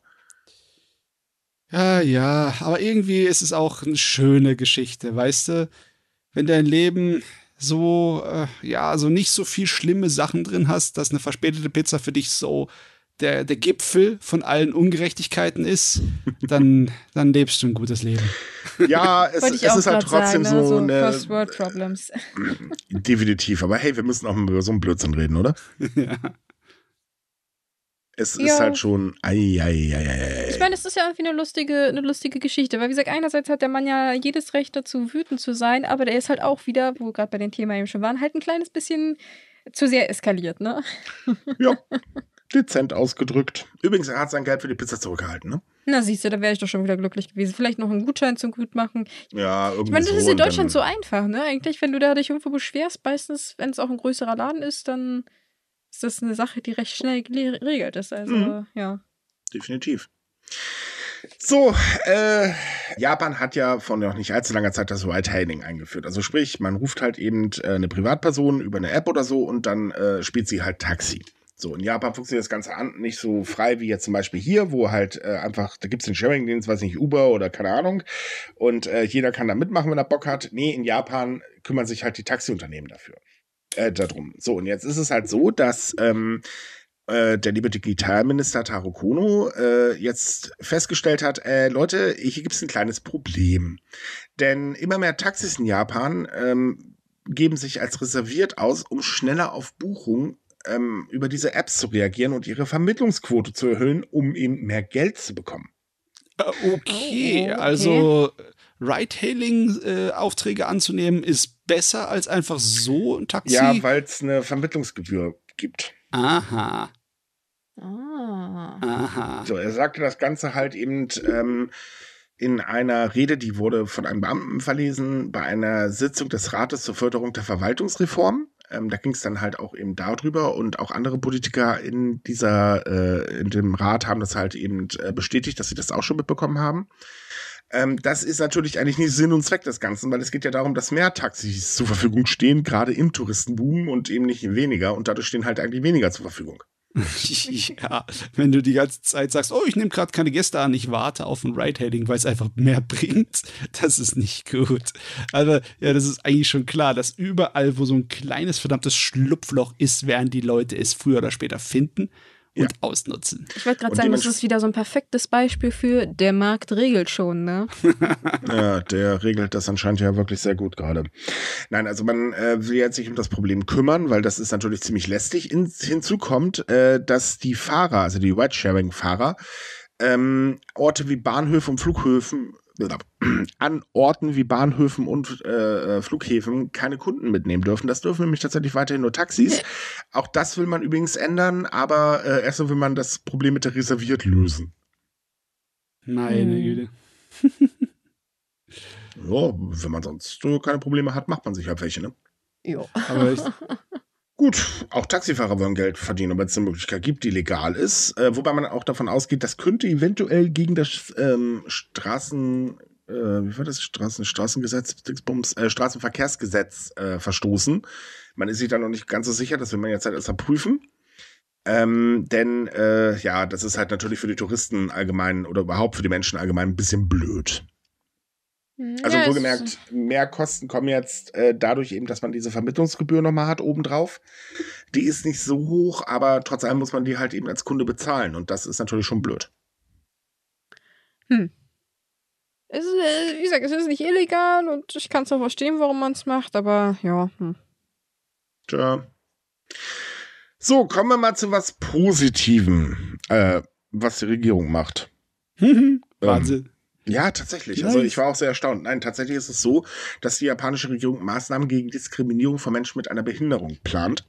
Ja, ja, aber irgendwie ist es auch eine schöne Geschichte, weißt du? Wenn dein Leben so, äh, ja, so nicht so viel schlimme Sachen drin hast, dass eine verspätete Pizza für dich so der, der Gipfel von allen Ungerechtigkeiten ist, dann, dann lebst du ein gutes Leben.
Ja, es, es ist halt trotzdem sagen, ne? so, eine. First
World Problems.
Definitiv, aber hey, wir müssen auch über so einen Blödsinn reden, oder? Ja. Es jo. ist halt schon. Ei, ei, ei, ei, Ich meine, es
ist ja irgendwie eine lustige, eine lustige Geschichte, weil wie gesagt, einerseits hat der Mann ja jedes Recht dazu, wütend zu sein, aber der ist halt auch wieder, wo wir gerade bei dem Thema eben schon waren, halt ein kleines bisschen zu sehr eskaliert, ne? Ja.
Dezent ausgedrückt. Übrigens, er hat sein Geld für die Pizza zurückgehalten, ne?
Na, siehst du, da wäre ich doch schon wieder glücklich gewesen. Vielleicht noch einen Gutschein zum Gutmachen.
Ja, irgendwie. Ich meine, das so ist in Deutschland so
einfach, ne? Eigentlich, wenn du da dich irgendwo beschwerst, meistens, wenn es auch ein größerer Laden ist, dann ist das eine Sache, die recht schnell geregelt ist. Also, mhm. ja.
Definitiv. So, äh, Japan hat ja vor noch nicht allzu langer Zeit das White-Hailing eingeführt. Also sprich, man ruft halt eben äh, eine Privatperson über eine App oder so und dann äh, spielt sie halt Taxi. So, in Japan funktioniert das Ganze an, nicht so frei wie jetzt zum Beispiel hier, wo halt äh, einfach, da gibt es den Sharing-Dienst, weiß nicht, Uber oder keine Ahnung. Und äh, jeder kann da mitmachen, wenn er Bock hat. Nee, in Japan kümmern sich halt die Taxiunternehmen dafür. Äh, darum. So, und jetzt ist es halt so, dass ähm, äh, der liebe Digitalminister Taro Kono äh, jetzt festgestellt hat, äh, Leute, hier gibt es ein kleines Problem. Denn immer mehr Taxis in Japan ähm, geben sich als reserviert aus, um schneller auf Buchung ähm, über diese Apps zu reagieren und ihre Vermittlungsquote zu erhöhen, um eben mehr Geld zu bekommen. Äh, okay, oh,
okay. also
Ride-Hailing-Aufträge äh, äh anzunehmen ist besser als einfach so ein Taxi. Ja,
weil es eine Vermittlungsgebühr gibt. Aha.
Ah. Aha. So,
er sagte das Ganze halt eben ähm, in einer Rede, die wurde von einem Beamten verlesen, bei einer Sitzung des Rates zur Förderung der Verwaltungsreform. Ähm, da ging es dann halt auch eben darüber und auch andere Politiker in dieser, äh, in dem Rat haben das halt eben äh, bestätigt, dass sie das auch schon mitbekommen haben. Ähm, das ist natürlich eigentlich nicht Sinn und Zweck des Ganzen, weil es geht ja darum, dass mehr Taxis zur Verfügung stehen, gerade im Touristenboom und eben nicht weniger und dadurch stehen halt eigentlich weniger zur Verfügung.
ja, wenn du die ganze Zeit sagst, oh, ich nehme gerade keine Gäste an, ich warte auf ein Right-Heading, weil es einfach mehr bringt, das ist nicht gut. Aber also, ja, das ist eigentlich schon klar, dass überall, wo so ein kleines verdammtes Schlupfloch ist, werden die Leute es früher oder später finden und ja. ausnutzen.
Ich wollte gerade sagen, das ist wieder so ein perfektes Beispiel für der Markt regelt schon, ne?
ja, der regelt das anscheinend ja wirklich sehr gut gerade. Nein, also man äh, will jetzt sich um das Problem kümmern, weil das ist natürlich ziemlich lästig. In, hinzu kommt, äh, dass die Fahrer, also die Ridesharing-Fahrer, ähm, Orte wie Bahnhöfe und Flughöfen an Orten wie Bahnhöfen und äh, äh, Flughäfen keine Kunden mitnehmen dürfen. Das dürfen nämlich tatsächlich weiterhin nur Taxis. Auch das will man übrigens ändern, aber äh, erstmal will man das Problem mit der Reserviert lösen. Meine hm. Güte. ja, wenn man sonst keine Probleme hat, macht man sich halt welche, ne?
Jo. Aber ich,
Gut, auch Taxifahrer wollen Geld verdienen, wenn es eine Möglichkeit gibt, die legal ist. Äh, wobei man auch davon ausgeht, das könnte eventuell gegen das ähm, Straßen, äh, wie war das? Straßen, Straßengesetz, äh, Straßenverkehrsgesetz äh, verstoßen. Man ist sich da noch nicht ganz so sicher, das will man jetzt halt erst prüfen. Ähm, denn äh, ja, das ist halt natürlich für die Touristen allgemein oder überhaupt für die Menschen allgemein ein bisschen blöd. Mhm, also ja, wohlgemerkt, mehr Kosten kommen jetzt äh, dadurch eben, dass man diese Vermittlungsgebühr nochmal hat obendrauf. Die ist nicht so hoch, aber trotz allem muss man die halt eben als Kunde bezahlen und das ist natürlich schon blöd.
Hm. Es ist, äh, wie gesagt, es ist nicht illegal und ich kann es auch verstehen, warum man es macht, aber ja. Hm.
Tja. So, kommen wir mal zu was Positivem, äh, was die Regierung macht. Ähm, Wahnsinn. Ähm, ja, tatsächlich. Nein. Also ich war auch sehr erstaunt. Nein, tatsächlich ist es so, dass die japanische Regierung Maßnahmen gegen Diskriminierung von Menschen mit einer Behinderung plant.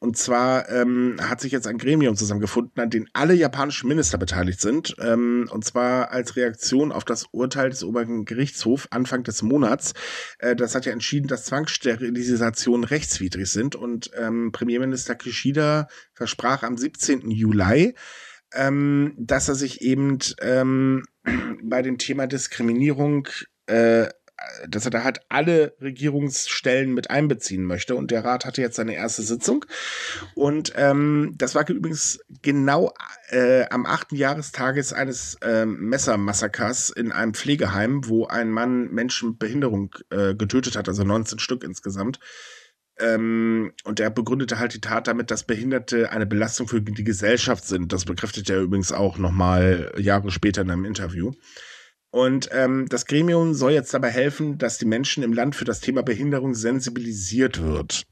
Und zwar ähm, hat sich jetzt ein Gremium zusammengefunden, an dem alle japanischen Minister beteiligt sind. Ähm, und zwar als Reaktion auf das Urteil des oberen Gerichtshofs Anfang des Monats. Äh, das hat ja entschieden, dass Zwangssterilisationen rechtswidrig sind. Und ähm, Premierminister Kishida versprach am 17. Juli, ähm, dass er sich eben ähm, bei dem Thema Diskriminierung, äh, dass er da halt alle Regierungsstellen mit einbeziehen möchte. Und der Rat hatte jetzt seine erste Sitzung. Und ähm, das war übrigens genau äh, am achten Jahrestages eines äh, Messermassakers in einem Pflegeheim, wo ein Mann Menschen mit Behinderung äh, getötet hat, also 19 Stück insgesamt. Ähm, und er begründete halt die Tat damit, dass Behinderte eine Belastung für die Gesellschaft sind. Das bekräftigt er übrigens auch nochmal Jahre später in einem Interview. Und ähm, das Gremium soll jetzt dabei helfen, dass die Menschen im Land für das Thema Behinderung sensibilisiert wird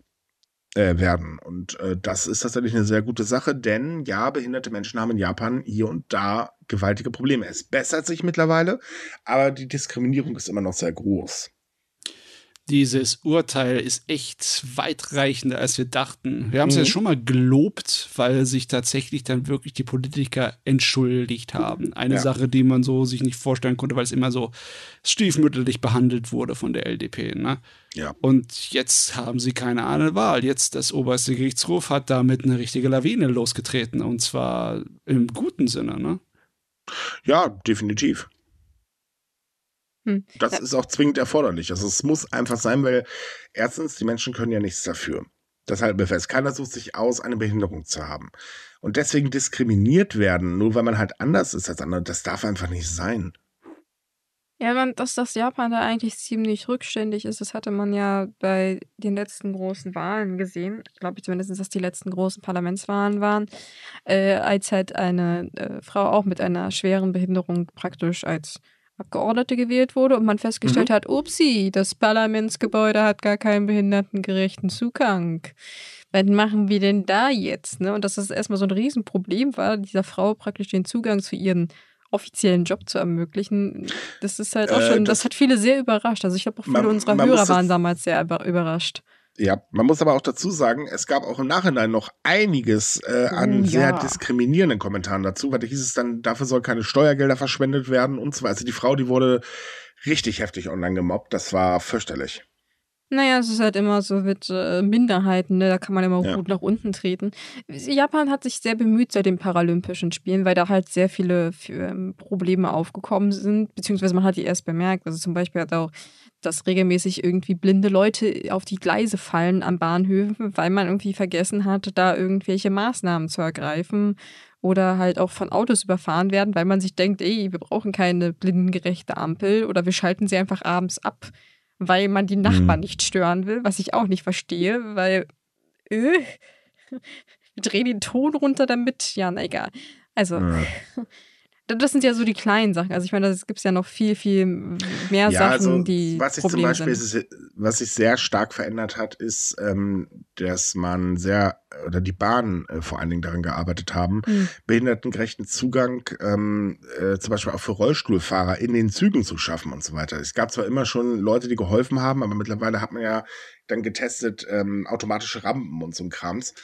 äh, werden. Und äh, das ist tatsächlich eine sehr gute Sache, denn ja, behinderte Menschen haben in Japan hier und da gewaltige Probleme. Es bessert sich mittlerweile, aber die Diskriminierung ist immer noch sehr groß
dieses Urteil ist echt weitreichender, als wir dachten. Wir haben es mhm. ja schon mal gelobt, weil sich tatsächlich dann wirklich die Politiker entschuldigt haben. Eine ja. Sache, die man so sich nicht vorstellen konnte, weil es immer so stiefmütterlich behandelt wurde von der LDP. Ne? Ja. Und jetzt haben sie keine andere Wahl. Jetzt das oberste Gerichtshof hat damit eine richtige Lawine losgetreten und zwar im
guten Sinne. Ne? Ja, definitiv. Hm. Das ja. ist auch zwingend erforderlich. Also es muss einfach sein, weil erstens, die Menschen können ja nichts dafür. Das halten wir fest. Keiner sucht sich aus, eine Behinderung zu haben. Und deswegen diskriminiert werden, nur weil man halt anders ist als andere, das darf einfach nicht sein.
Ja, man, dass das Japan da eigentlich ziemlich rückständig ist, das hatte man ja bei den letzten großen Wahlen gesehen. Glaube ich zumindest, dass die letzten großen Parlamentswahlen waren, äh, als halt eine äh, Frau auch mit einer schweren Behinderung praktisch als Abgeordnete gewählt wurde und man festgestellt mhm. hat, upsi, das Parlamentsgebäude hat gar keinen behindertengerechten Zugang. Was machen wir denn da jetzt? Ne? Und dass das erstmal so ein Riesenproblem war, dieser Frau praktisch den Zugang zu ihren offiziellen Job zu ermöglichen, das ist halt auch äh, schon, das, das, hat viele sehr überrascht. Also ich glaube auch viele man, unserer man Hörer waren damals
sehr überrascht. Ja, man muss aber auch dazu sagen, es gab auch im Nachhinein noch einiges äh, an hm, ja. sehr diskriminierenden Kommentaren dazu, weil da hieß es dann, dafür soll keine Steuergelder verschwendet werden und zwar. Also die Frau, die wurde richtig heftig online gemobbt, das war fürchterlich.
Naja, es ist halt immer so mit äh, Minderheiten, ne? da kann man immer ja. gut nach unten treten. Japan hat sich sehr bemüht seit den Paralympischen Spielen, weil da halt sehr viele ähm, Probleme aufgekommen sind, beziehungsweise man hat die erst bemerkt. Also zum Beispiel hat auch, dass regelmäßig irgendwie blinde Leute auf die Gleise fallen an Bahnhöfen, weil man irgendwie vergessen hat, da irgendwelche Maßnahmen zu ergreifen oder halt auch von Autos überfahren werden, weil man sich denkt, ey, wir brauchen keine blindengerechte Ampel oder wir schalten sie einfach abends ab weil man die Nachbarn mhm. nicht stören will, was ich auch nicht verstehe, weil öh, äh, wir drehen den Ton runter damit. Ja, na egal. Also, ja. das sind ja so die kleinen Sachen. Also ich meine, es gibt ja noch viel, viel mehr ja, Sachen, also, die. Was sich zum Beispiel, ist,
was sich sehr stark verändert hat, ist, ähm, dass man sehr, oder die Bahnen äh, vor allen Dingen daran gearbeitet haben, mhm. behindertengerechten Zugang ähm, äh, zum Beispiel auch für Rollstuhlfahrer in den Zügen zu schaffen und so weiter. Es gab zwar immer schon Leute, die geholfen haben, aber mittlerweile hat man ja dann getestet ähm, automatische Rampen und so ein Krams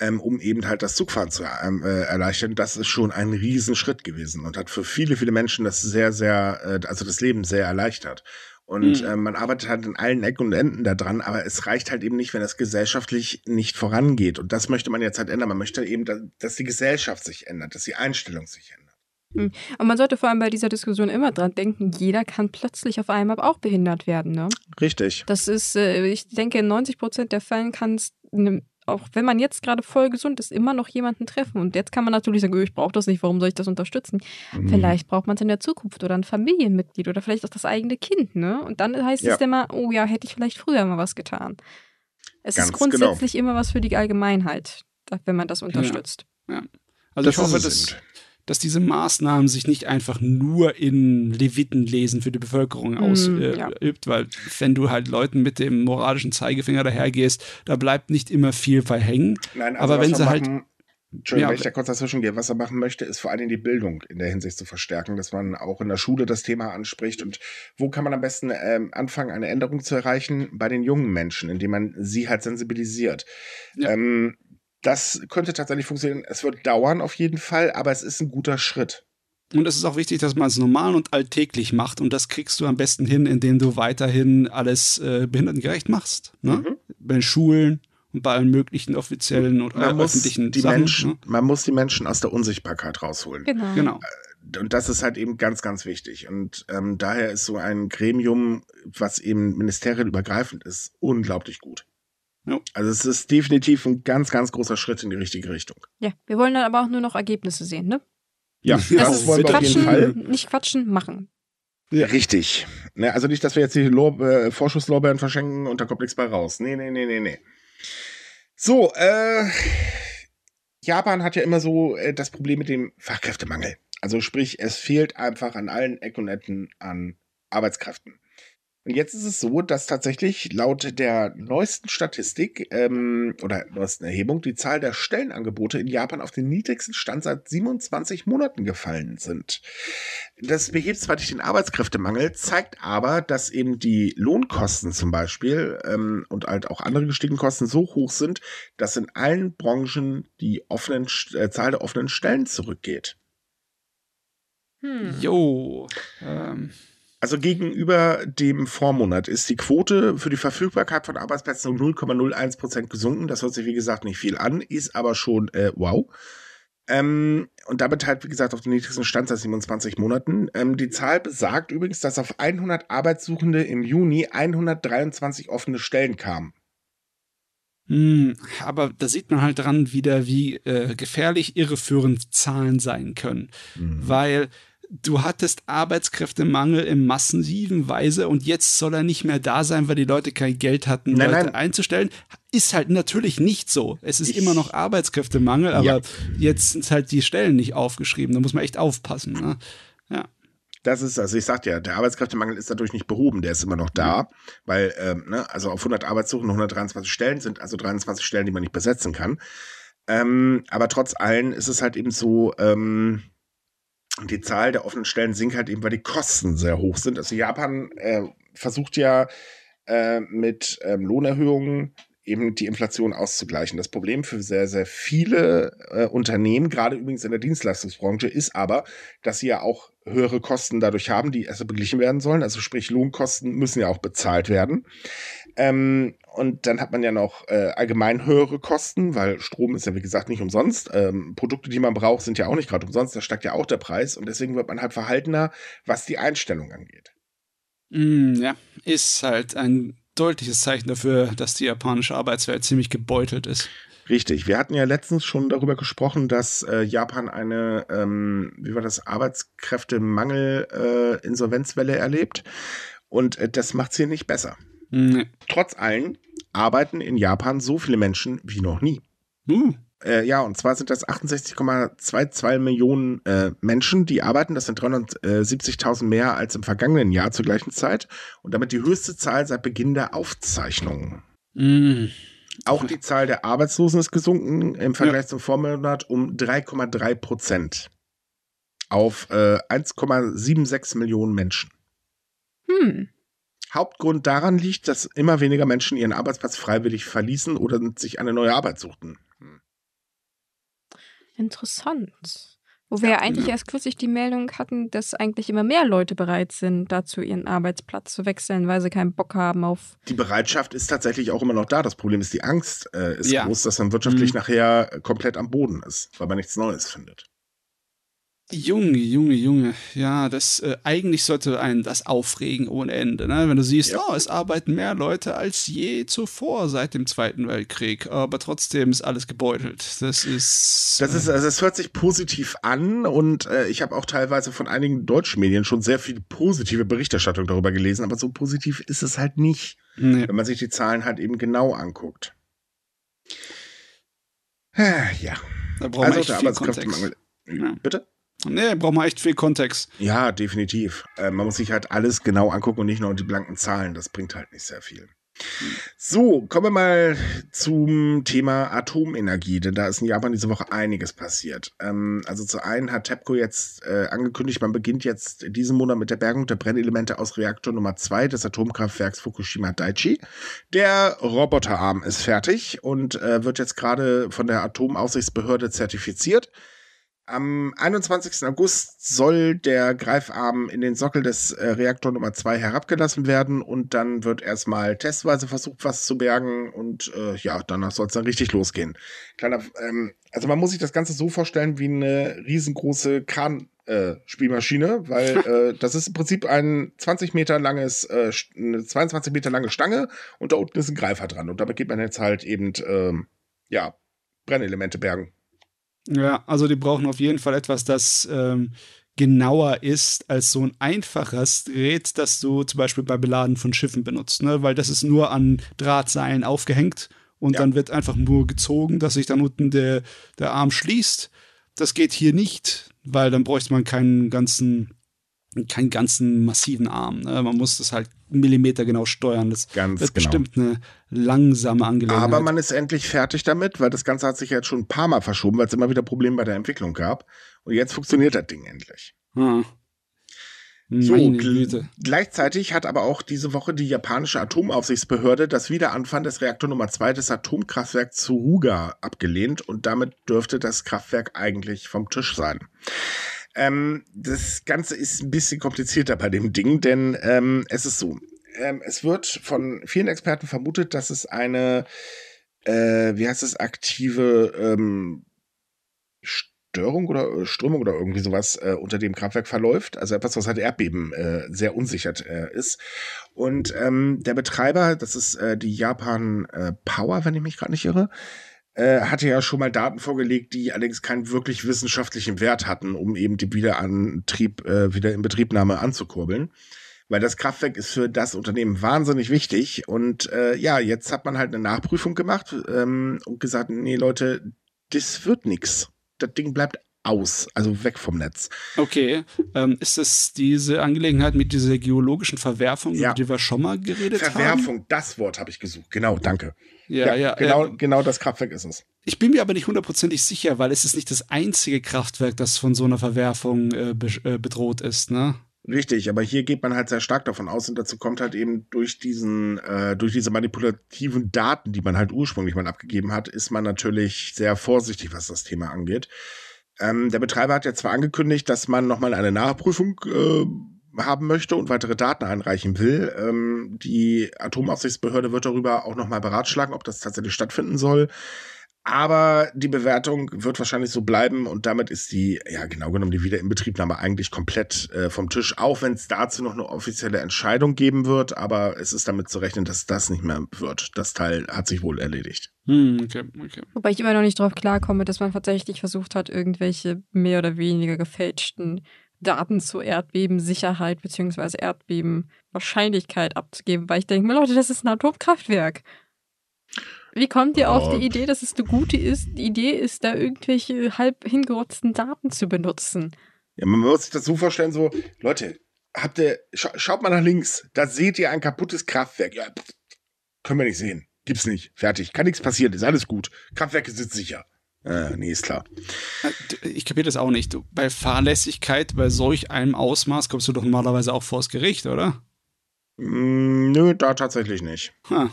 ähm, um eben halt das Zugfahren zu ähm, äh, erleichtern, das ist schon ein Riesenschritt gewesen und hat für viele, viele Menschen das sehr, sehr, äh, also das Leben sehr erleichtert. Und mhm. äh, man arbeitet halt in allen Ecken und Enden daran, aber es reicht halt eben nicht, wenn das gesellschaftlich nicht vorangeht. Und das möchte man jetzt halt ändern. Man möchte eben, dass die Gesellschaft sich ändert, dass die Einstellung sich ändert.
Mhm. Und man sollte vor allem bei dieser Diskussion immer dran denken, jeder kann plötzlich auf einmal auch behindert werden. Ne? Richtig. Das ist, äh, ich denke, in 90 Prozent der Fällen kann es eine auch wenn man jetzt gerade voll gesund ist, immer noch jemanden treffen. Und jetzt kann man natürlich sagen, ich brauche das nicht, warum soll ich das unterstützen? Mhm. Vielleicht braucht man es in der Zukunft oder ein Familienmitglied oder vielleicht auch das eigene Kind. Ne? Und dann heißt ja. es immer, oh ja, hätte ich vielleicht früher mal was getan. Es Ganz ist genau. grundsätzlich genau. immer was für die Allgemeinheit, wenn man das unterstützt. Ja. ja.
Also das ich hoffe, das,
dass diese Maßnahmen sich nicht einfach nur in Levitenlesen für die Bevölkerung ausübt, mm, äh, ja. weil wenn du halt Leuten mit dem moralischen Zeigefinger dahergehst, da bleibt nicht immer viel bei Nein, also aber wenn sie halt machen, halt
Entschuldigung, ja, wenn ich da kurz dazwischen gehe. Was er machen möchte, ist vor allen Dingen die Bildung in der Hinsicht zu verstärken, dass man auch in der Schule das Thema anspricht. Und wo kann man am besten ähm, anfangen, eine Änderung zu erreichen? Bei den jungen Menschen, indem man sie halt sensibilisiert. Ja. Ähm, das könnte tatsächlich funktionieren. Es wird dauern auf jeden Fall, aber es ist ein guter Schritt.
Und es ist auch wichtig, dass man es normal und alltäglich macht. Und das kriegst du am besten hin, indem du weiterhin alles äh, behindertengerecht machst. Ne? Mhm. Bei Schulen und bei
allen möglichen offiziellen und man öffentlichen die Sachen, Menschen, ne? Man muss die Menschen aus der Unsichtbarkeit rausholen. Genau. genau. Äh, und das ist halt eben ganz, ganz wichtig. Und ähm, daher ist so ein Gremium, was eben ministerienübergreifend ist, unglaublich gut. Also es ist definitiv ein ganz, ganz großer Schritt in die richtige Richtung.
Ja, wir wollen dann aber auch nur noch Ergebnisse sehen, ne?
Ja, das, das wollen wir auf jeden Fall.
Nicht quatschen, machen.
Ja. Richtig. Ne, also nicht, dass wir jetzt hier äh, Vorschusslorbeeren verschenken und da kommt nichts bei raus. Nee, nee, nee, nee, nee. So, äh, Japan hat ja immer so äh, das Problem mit dem Fachkräftemangel. Also sprich, es fehlt einfach an allen Ecken und Enden an Arbeitskräften. Und jetzt ist es so, dass tatsächlich laut der neuesten Statistik ähm, oder neuesten Erhebung die Zahl der Stellenangebote in Japan auf den niedrigsten Stand seit 27 Monaten gefallen sind. Das behebt zwar nicht den Arbeitskräftemangel, zeigt aber, dass eben die Lohnkosten zum Beispiel ähm, und halt auch andere gestiegene Kosten so hoch sind, dass in allen Branchen die offenen, äh, Zahl der offenen Stellen zurückgeht. Hm. Jo. Ähm. Also gegenüber dem Vormonat ist die Quote für die Verfügbarkeit von Arbeitsplätzen um 0,01 Prozent gesunken. Das hört sich, wie gesagt, nicht viel an, ist aber schon äh, wow. Ähm, und damit halt, wie gesagt, auf den niedrigsten Stand seit 27 Monaten. Ähm, die Zahl besagt übrigens, dass auf 100 Arbeitssuchende im Juni 123 offene Stellen kamen.
Hm, aber da sieht man halt dran wieder, wie äh, gefährlich irreführend Zahlen sein können. Mhm. Weil du hattest Arbeitskräftemangel in massiven Weise und jetzt soll er nicht mehr da sein, weil die Leute kein Geld hatten, nein, Leute nein. einzustellen. Ist halt natürlich nicht so. Es ist ich, immer noch Arbeitskräftemangel, aber ja. jetzt sind halt die Stellen nicht aufgeschrieben. Da muss man echt aufpassen. Ne?
Ja. Das ist, also ich sagte ja, der Arbeitskräftemangel ist dadurch nicht behoben, der ist immer noch da, weil, ähm, ne, also auf 100 Arbeitssuchen 123 Stellen sind also 23 Stellen, die man nicht besetzen kann. Ähm, aber trotz allem ist es halt eben so, ähm, die Zahl der offenen Stellen sinkt halt eben, weil die Kosten sehr hoch sind. Also Japan äh, versucht ja äh, mit ähm, Lohnerhöhungen eben die Inflation auszugleichen. Das Problem für sehr, sehr viele äh, Unternehmen, gerade übrigens in der Dienstleistungsbranche, ist aber, dass sie ja auch höhere Kosten dadurch haben, die erst beglichen werden sollen. Also sprich, Lohnkosten müssen ja auch bezahlt werden. Ähm, und dann hat man ja noch äh, allgemein höhere Kosten, weil Strom ist ja, wie gesagt, nicht umsonst. Ähm, Produkte, die man braucht, sind ja auch nicht gerade umsonst. Da steigt ja auch der Preis. Und deswegen wird man halt verhaltener, was die Einstellung angeht.
Mm, ja, ist halt ein deutliches Zeichen dafür, dass die japanische Arbeitswelt ziemlich
gebeutelt ist. Richtig. Wir hatten ja letztens schon darüber gesprochen, dass äh, Japan eine, ähm, wie war das, Arbeitskräftemangel-Insolvenzwelle äh, erlebt. Und äh, das macht es hier nicht besser. Nee. Trotz allem arbeiten in Japan so viele Menschen wie noch nie. Hm. Äh, ja, und zwar sind das 68,22 Millionen äh, Menschen, die arbeiten. Das sind 370.000 mehr als im vergangenen Jahr zur gleichen Zeit und damit die höchste Zahl seit Beginn der Aufzeichnungen. Mm. Hm. Auch die Zahl der Arbeitslosen ist gesunken im Vergleich ja. zum Vormonat um 3,3 Prozent auf äh, 1,76 Millionen Menschen. Hm. Hauptgrund daran liegt, dass immer weniger Menschen ihren Arbeitsplatz freiwillig verließen oder sich eine neue Arbeit suchten. Hm.
Interessant. Wo wir ja, ja eigentlich ja. erst kürzlich die Meldung hatten, dass eigentlich immer mehr Leute bereit sind, dazu ihren Arbeitsplatz zu wechseln, weil sie keinen Bock haben auf.
Die Bereitschaft ist tatsächlich auch immer noch da. Das Problem ist, die Angst äh, ist ja. groß, dass man wirtschaftlich mhm. nachher äh, komplett am Boden ist, weil man nichts Neues findet.
Junge, Junge, Junge. Ja, das äh, eigentlich sollte einen das aufregen ohne Ende. Ne? Wenn du siehst, ja. oh, es arbeiten mehr Leute als je zuvor seit dem Zweiten Weltkrieg, aber trotzdem ist alles gebeutelt. Das ist. Das ist, äh,
also es hört sich positiv an und äh, ich habe auch teilweise von einigen deutschen Medien schon sehr viel positive Berichterstattung darüber gelesen, aber so positiv ist es halt nicht, nee. wenn man sich die Zahlen halt eben genau anguckt. Äh, ja. Da brauchen wir also, echt viel Kontext. Ja. Bitte? Nee, braucht man echt viel Kontext. Ja, definitiv. Äh, man muss sich halt alles genau angucken und nicht nur die blanken Zahlen. Das bringt halt nicht sehr viel. So, kommen wir mal zum Thema Atomenergie, denn da ist in Japan diese Woche einiges passiert. Ähm, also zu einen hat TEPCO jetzt äh, angekündigt, man beginnt jetzt diesen Monat mit der Bergung der Brennelemente aus Reaktor Nummer 2 des Atomkraftwerks Fukushima Daiichi. Der Roboterarm ist fertig und äh, wird jetzt gerade von der Atomaufsichtsbehörde zertifiziert. Am 21. August soll der Greifarm in den Sockel des äh, Reaktor Nummer 2 herabgelassen werden und dann wird erstmal testweise versucht, was zu bergen und äh, ja, danach soll es dann richtig losgehen. Kleiner, ähm, also man muss sich das Ganze so vorstellen wie eine riesengroße Kran, äh, weil äh, das ist im Prinzip ein 20 Meter langes, äh, eine 22 Meter lange Stange und da unten ist ein Greifer dran und damit geht man jetzt halt eben, ähm, ja, Brennelemente bergen.
Ja, also die brauchen auf jeden Fall etwas, das ähm, genauer ist als so ein einfaches Gerät, das du zum Beispiel bei Beladen von Schiffen benutzt, ne? weil das ist nur an Drahtseilen aufgehängt und ja. dann wird einfach nur gezogen, dass sich dann unten der, der Arm schließt. Das geht hier nicht, weil dann bräuchte man keinen ganzen, keinen ganzen massiven Arm. Ne? Man muss das halt
Millimeter genau steuern. Das Ganz wird genau. bestimmt eine langsame Angelegenheit. Aber man ist endlich fertig damit, weil das Ganze hat sich jetzt schon ein paar Mal verschoben, weil es immer wieder Probleme bei der Entwicklung gab. Und jetzt funktioniert das Ding endlich. Ah. So, gl gleichzeitig hat aber auch diese Woche die japanische Atomaufsichtsbehörde das Wiederanfahren des Reaktor Nummer 2 des Atomkraftwerks Tsuruga abgelehnt und damit dürfte das Kraftwerk eigentlich vom Tisch sein. Ähm, das Ganze ist ein bisschen komplizierter bei dem Ding, denn ähm, es ist so. Ähm, es wird von vielen Experten vermutet, dass es eine, äh, wie heißt es, aktive ähm, Störung oder äh, Strömung oder irgendwie sowas äh, unter dem Kraftwerk verläuft. Also etwas, was halt Erdbeben äh, sehr unsichert äh, ist. Und ähm, der Betreiber, das ist äh, die Japan äh, Power, wenn ich mich gerade nicht irre, äh, hatte ja schon mal Daten vorgelegt, die allerdings keinen wirklich wissenschaftlichen Wert hatten, um eben die Wiederantrieb, äh, wieder in Betriebnahme anzukurbeln. Weil das Kraftwerk ist für das Unternehmen wahnsinnig wichtig. Und äh, ja, jetzt hat man halt eine Nachprüfung gemacht ähm, und gesagt, nee Leute, das wird nix. Das Ding bleibt aus, also weg vom Netz.
Okay. Ähm, ist es diese Angelegenheit mit dieser geologischen Verwerfung, ja. über die wir schon mal geredet Verwerfung, haben? Verwerfung,
das Wort habe ich gesucht. Genau, danke. Ja, ja, ja genau, ja. Ähm, genau das Kraftwerk ist es.
Ich bin mir aber nicht hundertprozentig sicher, weil es ist nicht das einzige Kraftwerk, das von so einer
Verwerfung äh, be äh, bedroht ist, ne? Richtig, aber hier geht man halt sehr stark davon aus und dazu kommt halt eben durch diesen, äh, durch diese manipulativen Daten, die man halt ursprünglich mal abgegeben hat, ist man natürlich sehr vorsichtig, was das Thema angeht. Ähm, der Betreiber hat ja zwar angekündigt, dass man nochmal eine Nachprüfung äh, haben möchte und weitere Daten einreichen will. Ähm, die Atomaufsichtsbehörde wird darüber auch nochmal beratschlagen, ob das tatsächlich stattfinden soll. Aber die Bewertung wird wahrscheinlich so bleiben und damit ist die, ja genau genommen, die Wiederinbetriebnahme eigentlich komplett äh, vom Tisch, auch wenn es dazu noch eine offizielle Entscheidung geben wird. Aber es ist damit zu rechnen, dass das nicht mehr wird. Das Teil hat sich wohl erledigt.
Hm, okay, okay.
Wobei ich immer noch nicht drauf klarkomme, dass man tatsächlich versucht hat, irgendwelche mehr oder weniger gefälschten Daten zur Erdbebensicherheit bzw. Erdbebenwahrscheinlichkeit abzugeben, weil ich denke, mir, Leute, das ist ein Atomkraftwerk. Wie kommt ihr auf die Idee, dass es eine gute ist, Idee ist, da irgendwelche äh, halb hingerotzten Daten zu benutzen?
Ja, man muss sich das so vorstellen, so, Leute, habt ihr, scha schaut mal nach links, da seht ihr ein kaputtes Kraftwerk. Ja, pff, können wir nicht sehen. Gibt's nicht. Fertig. Kann nichts passieren. Ist alles gut. Kraftwerke sind sicher. Äh, nee, ist klar.
Äh, ich kapiere das auch nicht. Bei Fahrlässigkeit, bei solch einem Ausmaß kommst du doch normalerweise auch vors Gericht, oder?
Mm, nö, da tatsächlich nicht. Ha.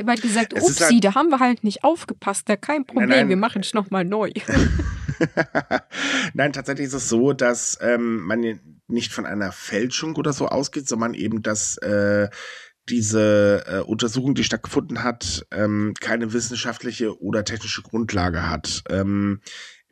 Sie haben halt gesagt, es upsie, halt, da haben wir halt nicht aufgepasst, da kein Problem, nein, nein. wir machen es nochmal neu.
nein, tatsächlich ist es so, dass ähm, man nicht von einer Fälschung oder so ausgeht, sondern eben, dass äh, diese äh, Untersuchung, die stattgefunden hat, ähm, keine wissenschaftliche oder technische Grundlage hat. Ähm,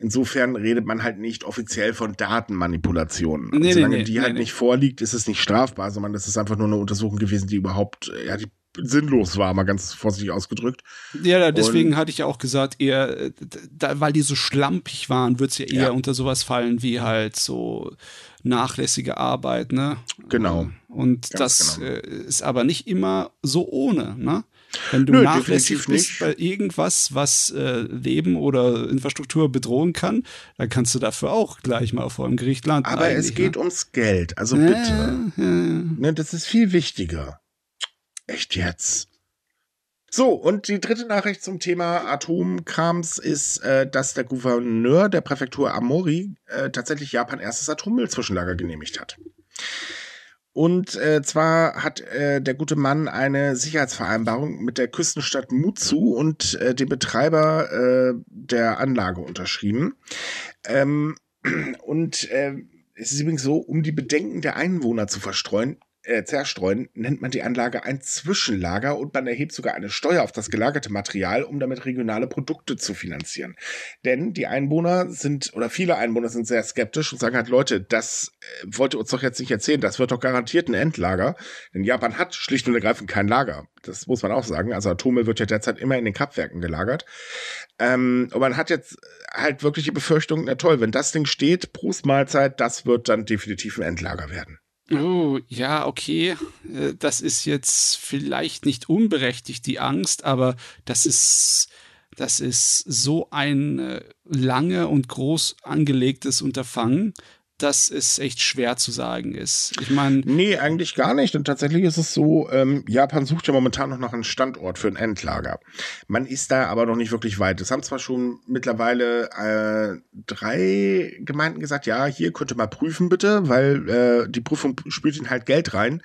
Insofern redet man halt nicht offiziell von Datenmanipulationen. Nee, also solange nee, die nee, halt nicht vorliegt, ist es nicht strafbar, sondern das ist einfach nur eine Untersuchung gewesen, die überhaupt, äh, ja, die sinnlos war, mal ganz vorsichtig ausgedrückt. Ja, deswegen und,
hatte ich ja auch gesagt, eher, äh, da, weil die so schlampig waren, wird es ja eher ja. unter sowas fallen wie halt so nachlässige Arbeit, ne? Genau. Ähm, und ganz das genau. Äh, ist aber nicht immer so ohne, ne? Wenn du Nö, nachlässig bist nicht. bei irgendwas, was äh, Leben oder Infrastruktur bedrohen kann, dann kannst du dafür auch
gleich mal vor dem Gericht landen. Aber es ne? geht ne? ums Geld, also bitte. Ja, Ne, das ist viel wichtiger. Echt jetzt? So, und die dritte Nachricht zum Thema Atomkrams ist, äh, dass der Gouverneur der Präfektur Amori äh, tatsächlich Japan erstes Atommüllzwischenlager genehmigt hat. Und äh, zwar hat äh, der gute Mann eine Sicherheitsvereinbarung mit der Küstenstadt Mutsu und äh, dem Betreiber äh, der Anlage unterschrieben. Ähm, und äh, es ist übrigens so, um die Bedenken der Einwohner zu verstreuen, äh, zerstreuen, nennt man die Anlage ein Zwischenlager und man erhebt sogar eine Steuer auf das gelagerte Material, um damit regionale Produkte zu finanzieren. Denn die Einwohner sind, oder viele Einwohner sind sehr skeptisch und sagen halt, Leute, das äh, wollt ihr uns doch jetzt nicht erzählen, das wird doch garantiert ein Endlager. Denn Japan hat schlicht und ergreifend kein Lager. Das muss man auch sagen. Also Atommüll wird ja derzeit immer in den Kraftwerken gelagert. Ähm, und man hat jetzt halt wirklich die Befürchtung, na toll, wenn das Ding steht, Prost Mahlzeit, das wird dann definitiv ein Endlager werden.
Oh, ja, okay. Äh, das ist jetzt vielleicht nicht unberechtigt, die Angst, aber das ist, das ist so ein äh, lange und groß angelegtes
Unterfangen, dass es echt schwer zu sagen ist. Ich meine. Nee, eigentlich gar nicht. Und tatsächlich ist es so, ähm, Japan sucht ja momentan noch nach einem Standort für ein Endlager. Man ist da aber noch nicht wirklich weit. Es haben zwar schon mittlerweile äh, drei Gemeinden gesagt, ja, hier könnte mal prüfen bitte, weil äh, die Prüfung spült ihnen halt Geld rein.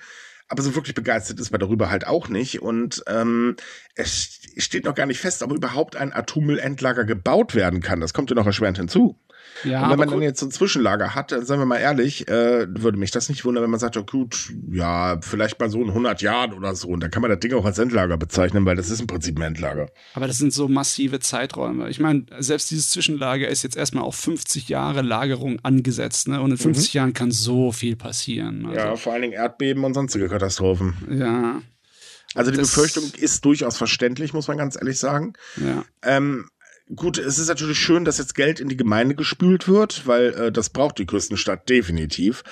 Aber so wirklich begeistert ist man darüber halt auch nicht. Und ähm, es steht noch gar nicht fest, ob überhaupt ein Atommüllendlager gebaut werden kann. Das kommt ja noch erschwerend hinzu.
Ja, und wenn man dann jetzt
so ein Zwischenlager hat, dann, äh, sagen wir mal ehrlich, äh, würde mich das nicht wundern, wenn man sagt, oh gut, ja, vielleicht mal so in 100 Jahren oder so. Und dann kann man das Ding auch als Endlager bezeichnen, weil das ist im Prinzip ein Endlager.
Aber das sind so massive Zeiträume. Ich meine, selbst dieses Zwischenlager ist jetzt erstmal auf 50 Jahre Lagerung angesetzt. Ne? Und in 50 mhm. Jahren kann so viel passieren. Also. Ja,
vor allen Dingen Erdbeben und sonstige Katastrophen. Ja. Also die das Befürchtung ist durchaus verständlich, muss man ganz ehrlich sagen. Ja. Ähm, gut, es ist natürlich schön, dass jetzt Geld in die Gemeinde gespült wird, weil äh, das braucht die Küstenstadt definitiv.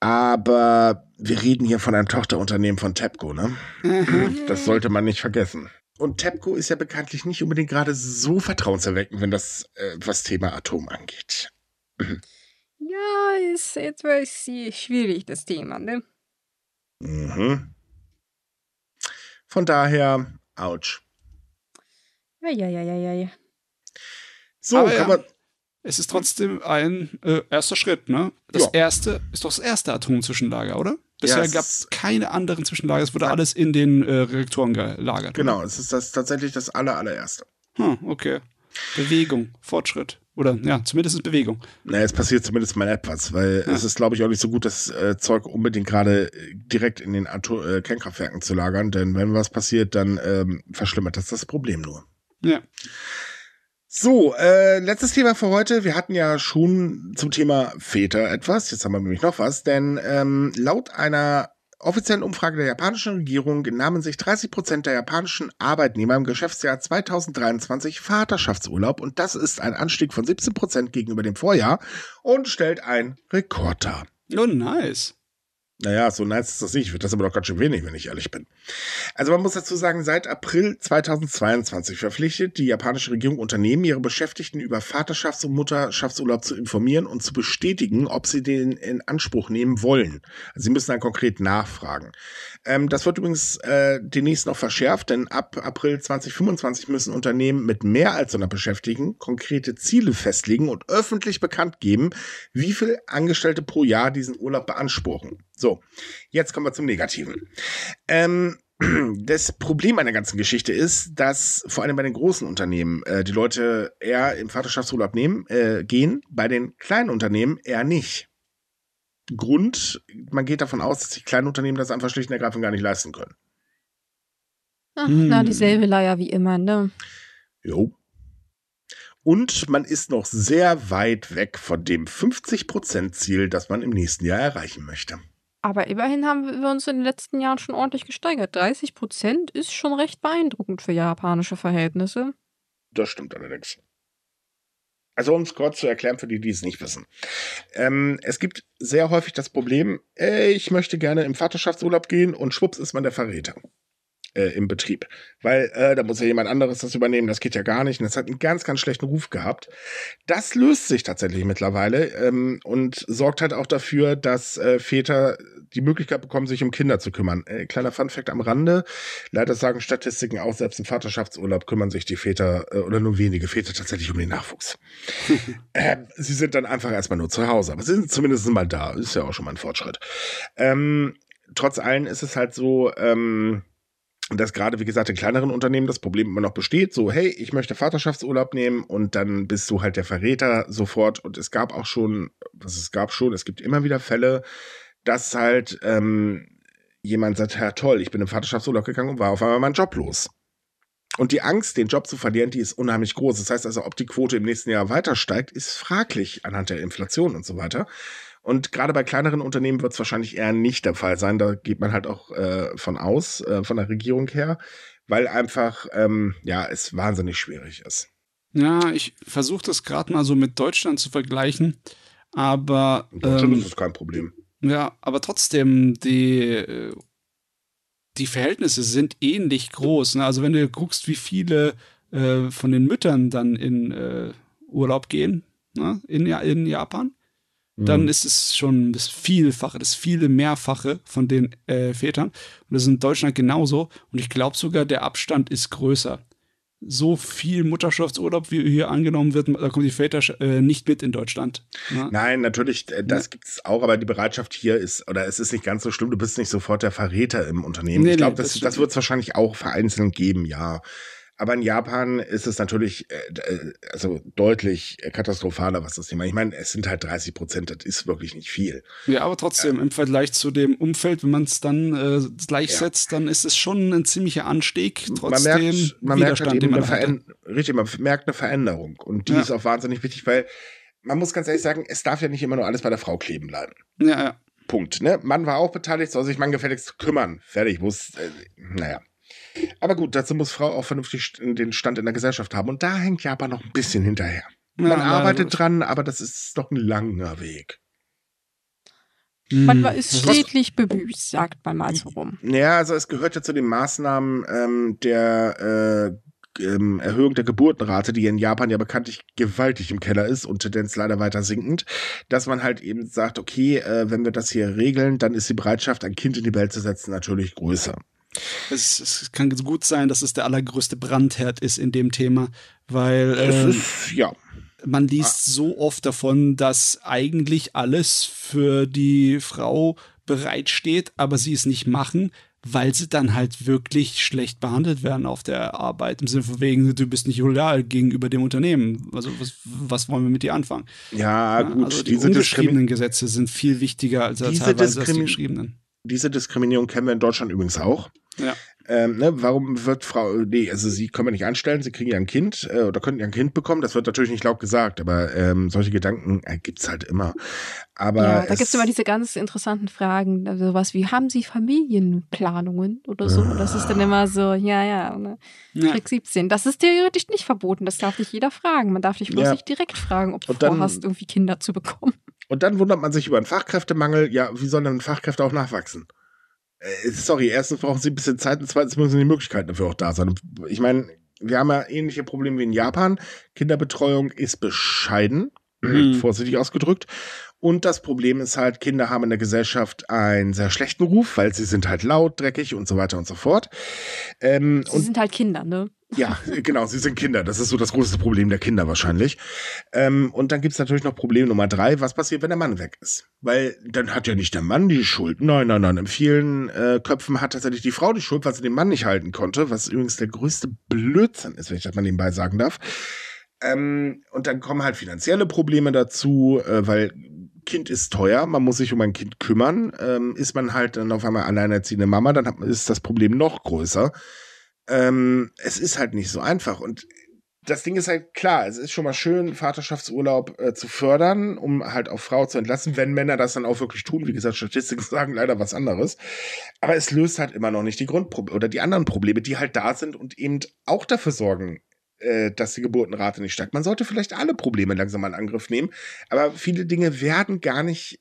Aber wir reden hier von einem Tochterunternehmen von TEPCO, ne? Mhm. Das sollte man nicht vergessen. Und TEPCO ist ja bekanntlich nicht unbedingt gerade so vertrauenserweckend, wenn das äh, was Thema Atom angeht.
Ja, ist etwas schwierig, das Thema, ne?
Mhm. Von daher, ouch.
Eieieiei. So, Aber kann ja, man.
Es ist trotzdem ein äh,
erster Schritt, ne? Das ja. erste
ist doch das erste Atomzwischenlager, oder? Bisher ja, gab es keine anderen Zwischenlager, es wurde alles in den äh, Reaktoren gelagert. Genau, oder? es
ist das tatsächlich das aller, allererste.
Hm, okay. Bewegung,
Fortschritt. Oder ja, zumindest ist Bewegung. Naja, es passiert zumindest mal etwas, weil ja. es ist, glaube ich, auch nicht so gut, das äh, Zeug unbedingt gerade äh, direkt in den Atom äh, Kernkraftwerken zu lagern, denn wenn was passiert, dann ähm, verschlimmert das das Problem nur. Ja. So, äh, letztes Thema für heute. Wir hatten ja schon zum Thema Väter etwas. Jetzt haben wir nämlich noch was, denn ähm, laut einer offiziellen Umfrage der japanischen Regierung nahmen sich 30 Prozent der japanischen Arbeitnehmer im Geschäftsjahr 2023 Vaterschaftsurlaub und das ist ein Anstieg von 17 Prozent gegenüber dem Vorjahr und stellt ein Rekord dar. Oh, nice. Naja, so nice ist das nicht. Wird das aber doch ganz schön wenig, wenn ich ehrlich bin. Also man muss dazu sagen, seit April 2022 verpflichtet die japanische Regierung Unternehmen, ihre Beschäftigten über Vaterschafts- und Mutterschaftsurlaub zu informieren und zu bestätigen, ob sie den in Anspruch nehmen wollen. Also sie müssen dann konkret nachfragen. Ähm, das wird übrigens äh, demnächst noch verschärft, denn ab April 2025 müssen Unternehmen mit mehr als 100 Beschäftigten konkrete Ziele festlegen und öffentlich bekannt geben, wie viel Angestellte pro Jahr diesen Urlaub beanspruchen. So, jetzt kommen wir zum Negativen. Ähm, das Problem an der ganzen Geschichte ist, dass vor allem bei den großen Unternehmen äh, die Leute eher im Vaterschaftsurlaub nehmen, äh, gehen, bei den kleinen Unternehmen eher nicht. Grund, man geht davon aus, dass sich kleine Unternehmen das einfach schlicht und ergreifend gar nicht leisten können.
Ach, hm. Na, dieselbe Leier wie immer, ne?
Jo. Und man ist noch sehr weit weg von dem 50%-Ziel, das man im nächsten Jahr erreichen möchte.
Aber immerhin haben wir uns in den letzten Jahren schon ordentlich gesteigert. 30 ist schon recht beeindruckend für japanische Verhältnisse.
Das stimmt allerdings. Also um es kurz zu erklären für die, die es nicht wissen. Ähm, es gibt sehr häufig das Problem, äh, ich möchte gerne im Vaterschaftsurlaub gehen und schwupps ist man der Verräter äh, im Betrieb. Weil äh, da muss ja jemand anderes das übernehmen, das geht ja gar nicht. Und das hat einen ganz, ganz schlechten Ruf gehabt. Das löst sich tatsächlich mittlerweile ähm, und sorgt halt auch dafür, dass äh, Väter die Möglichkeit bekommen, sich um Kinder zu kümmern. Äh, kleiner Funfact am Rande. Leider sagen Statistiken auch, selbst im Vaterschaftsurlaub kümmern sich die Väter äh, oder nur wenige Väter tatsächlich um den Nachwuchs. äh, sie sind dann einfach erstmal nur zu Hause, aber sie sind zumindest mal da. Ist ja auch schon mal ein Fortschritt. Ähm, trotz allem ist es halt so, ähm, und dass gerade, wie gesagt, in kleineren Unternehmen das Problem immer noch besteht, so, hey, ich möchte Vaterschaftsurlaub nehmen und dann bist du halt der Verräter sofort. Und es gab auch schon, was es gab schon, es gibt immer wieder Fälle, dass halt ähm, jemand sagt, ja toll, ich bin im Vaterschaftsurlaub gegangen und war auf einmal mein Job los. Und die Angst, den Job zu verlieren, die ist unheimlich groß. Das heißt also, ob die Quote im nächsten Jahr weiter steigt, ist fraglich anhand der Inflation und so weiter. Und gerade bei kleineren Unternehmen wird es wahrscheinlich eher nicht der Fall sein. Da geht man halt auch äh, von aus, äh, von der Regierung her, weil einfach, ähm, ja, es wahnsinnig schwierig ist.
Ja, ich versuche das gerade mal so mit Deutschland zu vergleichen, aber. In Deutschland ähm, ist das kein Problem. Ja, aber trotzdem, die, äh, die Verhältnisse sind ähnlich groß. Ne? Also, wenn du guckst, wie viele äh, von den Müttern dann in äh, Urlaub gehen, ne? in, in Japan, dann mhm. ist es schon das Vielfache, das viele Mehrfache von den äh, Vätern. Und das ist in Deutschland genauso. Und ich glaube sogar, der Abstand ist größer. So viel Mutterschaftsurlaub, wie hier angenommen wird, da kommen die Väter äh, nicht mit in Deutschland.
Na? Ne? Nein, natürlich, äh, das ja. Ne? gibt es auch, aber die Bereitschaft hier ist, oder es ist nicht ganz so schlimm, du bist nicht sofort der Verräter im Unternehmen. Nee, ich glaube, nee, das, das, das wird es wahrscheinlich auch vereinzelt geben, ja. Aber in Japan ist es natürlich äh, äh also deutlich äh, katastrophaler, was das Thema. Ich meine, es sind halt 30 Prozent, das ist wirklich nicht viel.
Ja, aber trotzdem, ähm, im Vergleich zu dem Umfeld, wenn man es dann äh, gleichsetzt,
ja. dann ist es schon ein ziemlicher Anstieg. Trotzdem man merkt, man merkt halt eben man eine Veränder richtig, man merkt eine Veränderung. Und die ja. ist auch wahnsinnig wichtig, weil man muss ganz ehrlich sagen, es darf ja nicht immer nur alles bei der Frau kleben bleiben. Ja, ja. Punkt. Ne? Mann war auch beteiligt, soll sich Mann gefälligst kümmern. Fertig, muss, äh, naja. Aber gut, dazu muss Frau auch vernünftig den Stand in der Gesellschaft haben. Und da hängt Japan noch ein bisschen hinterher. Man ja, arbeitet dran, aber das ist doch ein langer Weg. Hm. Man ist stetig
bemüht, sagt man mal so rum.
Ja, also es gehört ja zu den Maßnahmen ähm, der äh, ähm, Erhöhung der Geburtenrate, die in Japan ja bekanntlich gewaltig im Keller ist und Tendenz leider weiter sinkend, dass man halt eben sagt, okay, äh, wenn wir das hier regeln, dann ist die Bereitschaft, ein Kind in die Welt zu setzen, natürlich größer.
Es, es, kann gut sein, dass es der allergrößte Brandherd ist in dem Thema, weil äh, ähm, ist, ja. man liest ah. so oft davon, dass eigentlich alles für die Frau bereitsteht, aber sie es nicht machen, weil sie dann halt wirklich schlecht behandelt werden auf der Arbeit. Im Sinne von wegen, du bist nicht loyal gegenüber dem Unternehmen. Also was, was wollen wir mit dir anfangen?
Ja, gut. Also die diese geschriebenen
Gesetze sind viel wichtiger als, diese teilweise als die geschriebenen.
Diese Diskriminierung kennen wir in Deutschland übrigens auch. Ja. Ähm, ne, warum wird Frau, nee, also sie können wir nicht anstellen, sie kriegen ja ein Kind äh, oder könnten ja ein Kind bekommen, das wird natürlich nicht laut gesagt, aber ähm, solche Gedanken äh, es halt immer. Aber ja, da gibt's
immer diese ganz interessanten Fragen, also sowas wie, haben Sie Familienplanungen oder so? Ah. Das ist dann immer so, ja, ja, ne? ja. Trick 17. Das ist theoretisch nicht verboten, das darf nicht jeder fragen. Man darf nicht bloß ja. nicht direkt fragen, ob du dann, vorhast, irgendwie Kinder zu bekommen.
Und dann wundert man sich über einen Fachkräftemangel, ja, wie sollen denn Fachkräfte auch nachwachsen? Äh, sorry, erstens brauchen sie ein bisschen Zeit und zweitens müssen die Möglichkeiten dafür auch da sein. ich meine, wir haben ja ähnliche Probleme wie in Japan. Kinderbetreuung ist bescheiden, mhm. Äh, vorsichtig ausgedrückt. Und das Problem ist halt, Kinder haben in der Gesellschaft einen sehr schlechten Ruf, weil sie sind halt laut, dreckig und so weiter und so fort. Ähm, sie sind halt Kinder, ne? Ja, genau, sie sind Kinder. Das ist so das große Problem der Kinder wahrscheinlich. Ähm, und dann gibt's natürlich noch Problem Nummer drei, was passiert, wenn der Mann weg ist? Weil dann hat ja nicht der Mann die Schuld. Nein, nein, nein. In vielen äh, Köpfen hat tatsächlich die Frau die Schuld, weil sie den Mann nicht halten konnte, was übrigens der größte Blödsinn ist, wenn ich das mal nebenbei sagen darf. Ähm, und dann kommen halt finanzielle Probleme dazu, äh, weil Kind ist teuer, man muss sich um ein Kind kümmern. Ähm, ist man halt dann auf einmal alleinerziehende Mama, dann hat, ist das Problem noch größer. Ähm, es ist halt nicht so einfach. Und das Ding ist halt klar, es ist schon mal schön, Vaterschaftsurlaub äh, zu fördern, um halt auch Frau zu entlassen, wenn Männer das dann auch wirklich tun. Wie gesagt, Statistiken sagen leider was anderes. Aber es löst halt immer noch nicht die Grundprobleme oder die anderen Probleme, die halt da sind und eben auch dafür sorgen, äh, dass die Geburtenrate nicht steigt. Man sollte vielleicht alle Probleme langsam mal in Angriff nehmen, aber viele Dinge werden gar nicht,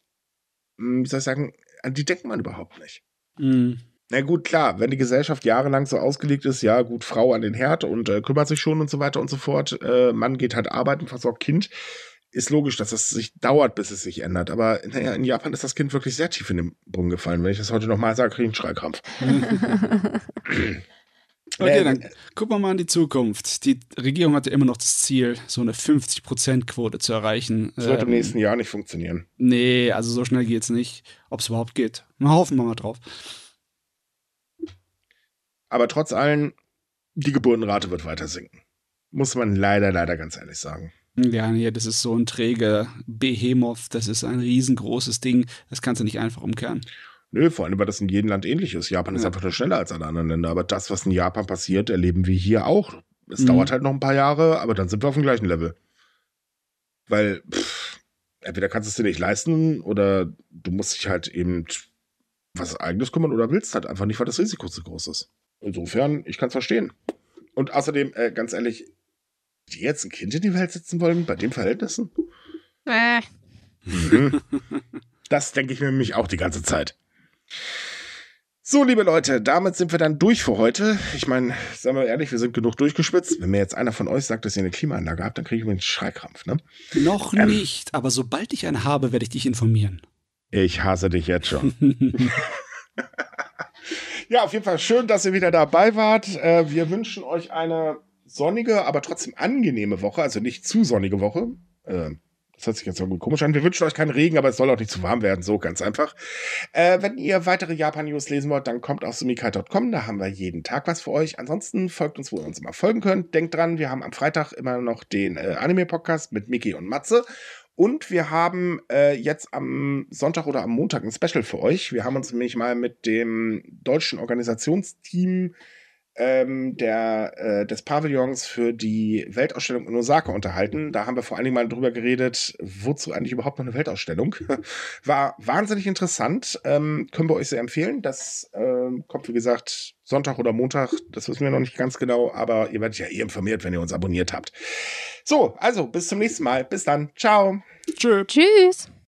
hm, wie soll ich sagen, an die denkt man überhaupt nicht. Mhm. Na gut, klar, wenn die Gesellschaft jahrelang so ausgelegt ist, ja, gut, Frau an den Herd und äh, kümmert sich schon und so weiter und so fort, äh, Mann geht halt arbeiten, versorgt Kind, ist logisch, dass das sich dauert, bis es sich ändert. Aber naja, in Japan ist das Kind wirklich sehr tief in den Brunnen gefallen. Wenn ich das heute nochmal sage, kriege ich einen Schreikrampf.
Okay, äh, dann
gucken wir mal in die Zukunft. Die Regierung
hatte immer noch das Ziel, so eine 50%-Quote zu erreichen. Das wird ähm, im nächsten Jahr nicht funktionieren. Nee, also so schnell geht es nicht. Ob es überhaupt geht. Na, hoffen wir mal drauf.
Aber trotz allem, die Geburtenrate wird weiter sinken. Muss man leider, leider ganz ehrlich sagen. Ja, nee, das ist so ein träger Behemoth, das ist ein riesengroßes Ding, das kannst du nicht einfach umkehren. Nö, vor allem, weil das in jedem Land ähnlich ist. Japan ja. ist einfach nur schneller als alle anderen Länder, aber das, was in Japan passiert, erleben wir hier auch. Es mhm. dauert halt noch ein paar Jahre, aber dann sind wir auf dem gleichen Level. Weil, pff, entweder kannst du es dir nicht leisten oder du musst dich halt eben was Eigenes kümmern oder willst halt einfach nicht, weil das Risiko zu groß ist. Insofern, ich kann es verstehen. Und außerdem, äh, ganz ehrlich, die jetzt ein Kind in die Welt setzen wollen, bei den Verhältnissen? Äh. Mhm. das denke ich mir nämlich auch die ganze Zeit. So, liebe Leute, damit sind wir dann durch für heute. Ich meine, sagen wir ehrlich, wir sind genug durchgeschwitzt. Wenn mir jetzt einer von euch sagt, dass ihr eine Klimaanlage habt, dann kriege ich mir einen Schreikrampf, ne?
Noch ähm, nicht, aber sobald ich einen habe, werde ich
dich informieren. Ich hasse dich jetzt schon. Ja, auf jeden Fall schön, dass ihr wieder dabei wart. Äh, wir wünschen euch eine sonnige, aber trotzdem angenehme Woche, also nicht zu sonnige Woche. Ähm, das hört sich jetzt irgendwie komisch an. Wir wünschen euch keinen Regen, aber es soll auch nicht zu warm werden. So, ganz einfach. Äh, wenn ihr weitere Japan-News lesen wollt, dann kommt auf sumikai.com. Da haben wir jeden Tag was für euch. Ansonsten folgt uns, wo ihr uns immer folgen könnt. Denkt dran, wir haben am Freitag immer noch den äh, Anime-Podcast mit Miki und Matze. Und wir haben äh, jetzt am Sonntag oder am Montag ein Special für euch. Wir haben uns nämlich mal mit dem deutschen Organisationsteam äh, ähm, der, äh, des Pavillons für die Weltausstellung in Osaka unterhalten. Da haben wir vor allen Dingen Mal drüber geredet, wozu eigentlich überhaupt noch eine Weltausstellung. War wahnsinnig interessant. Ähm, können wir euch sehr empfehlen. Das ähm, kommt, wie gesagt, Sonntag oder Montag. Das wissen wir noch nicht ganz genau, aber ihr werdet ja eh informiert, wenn ihr uns abonniert habt. So, also bis zum nächsten Mal. Bis dann. Ciao. Tschö. Tschüss.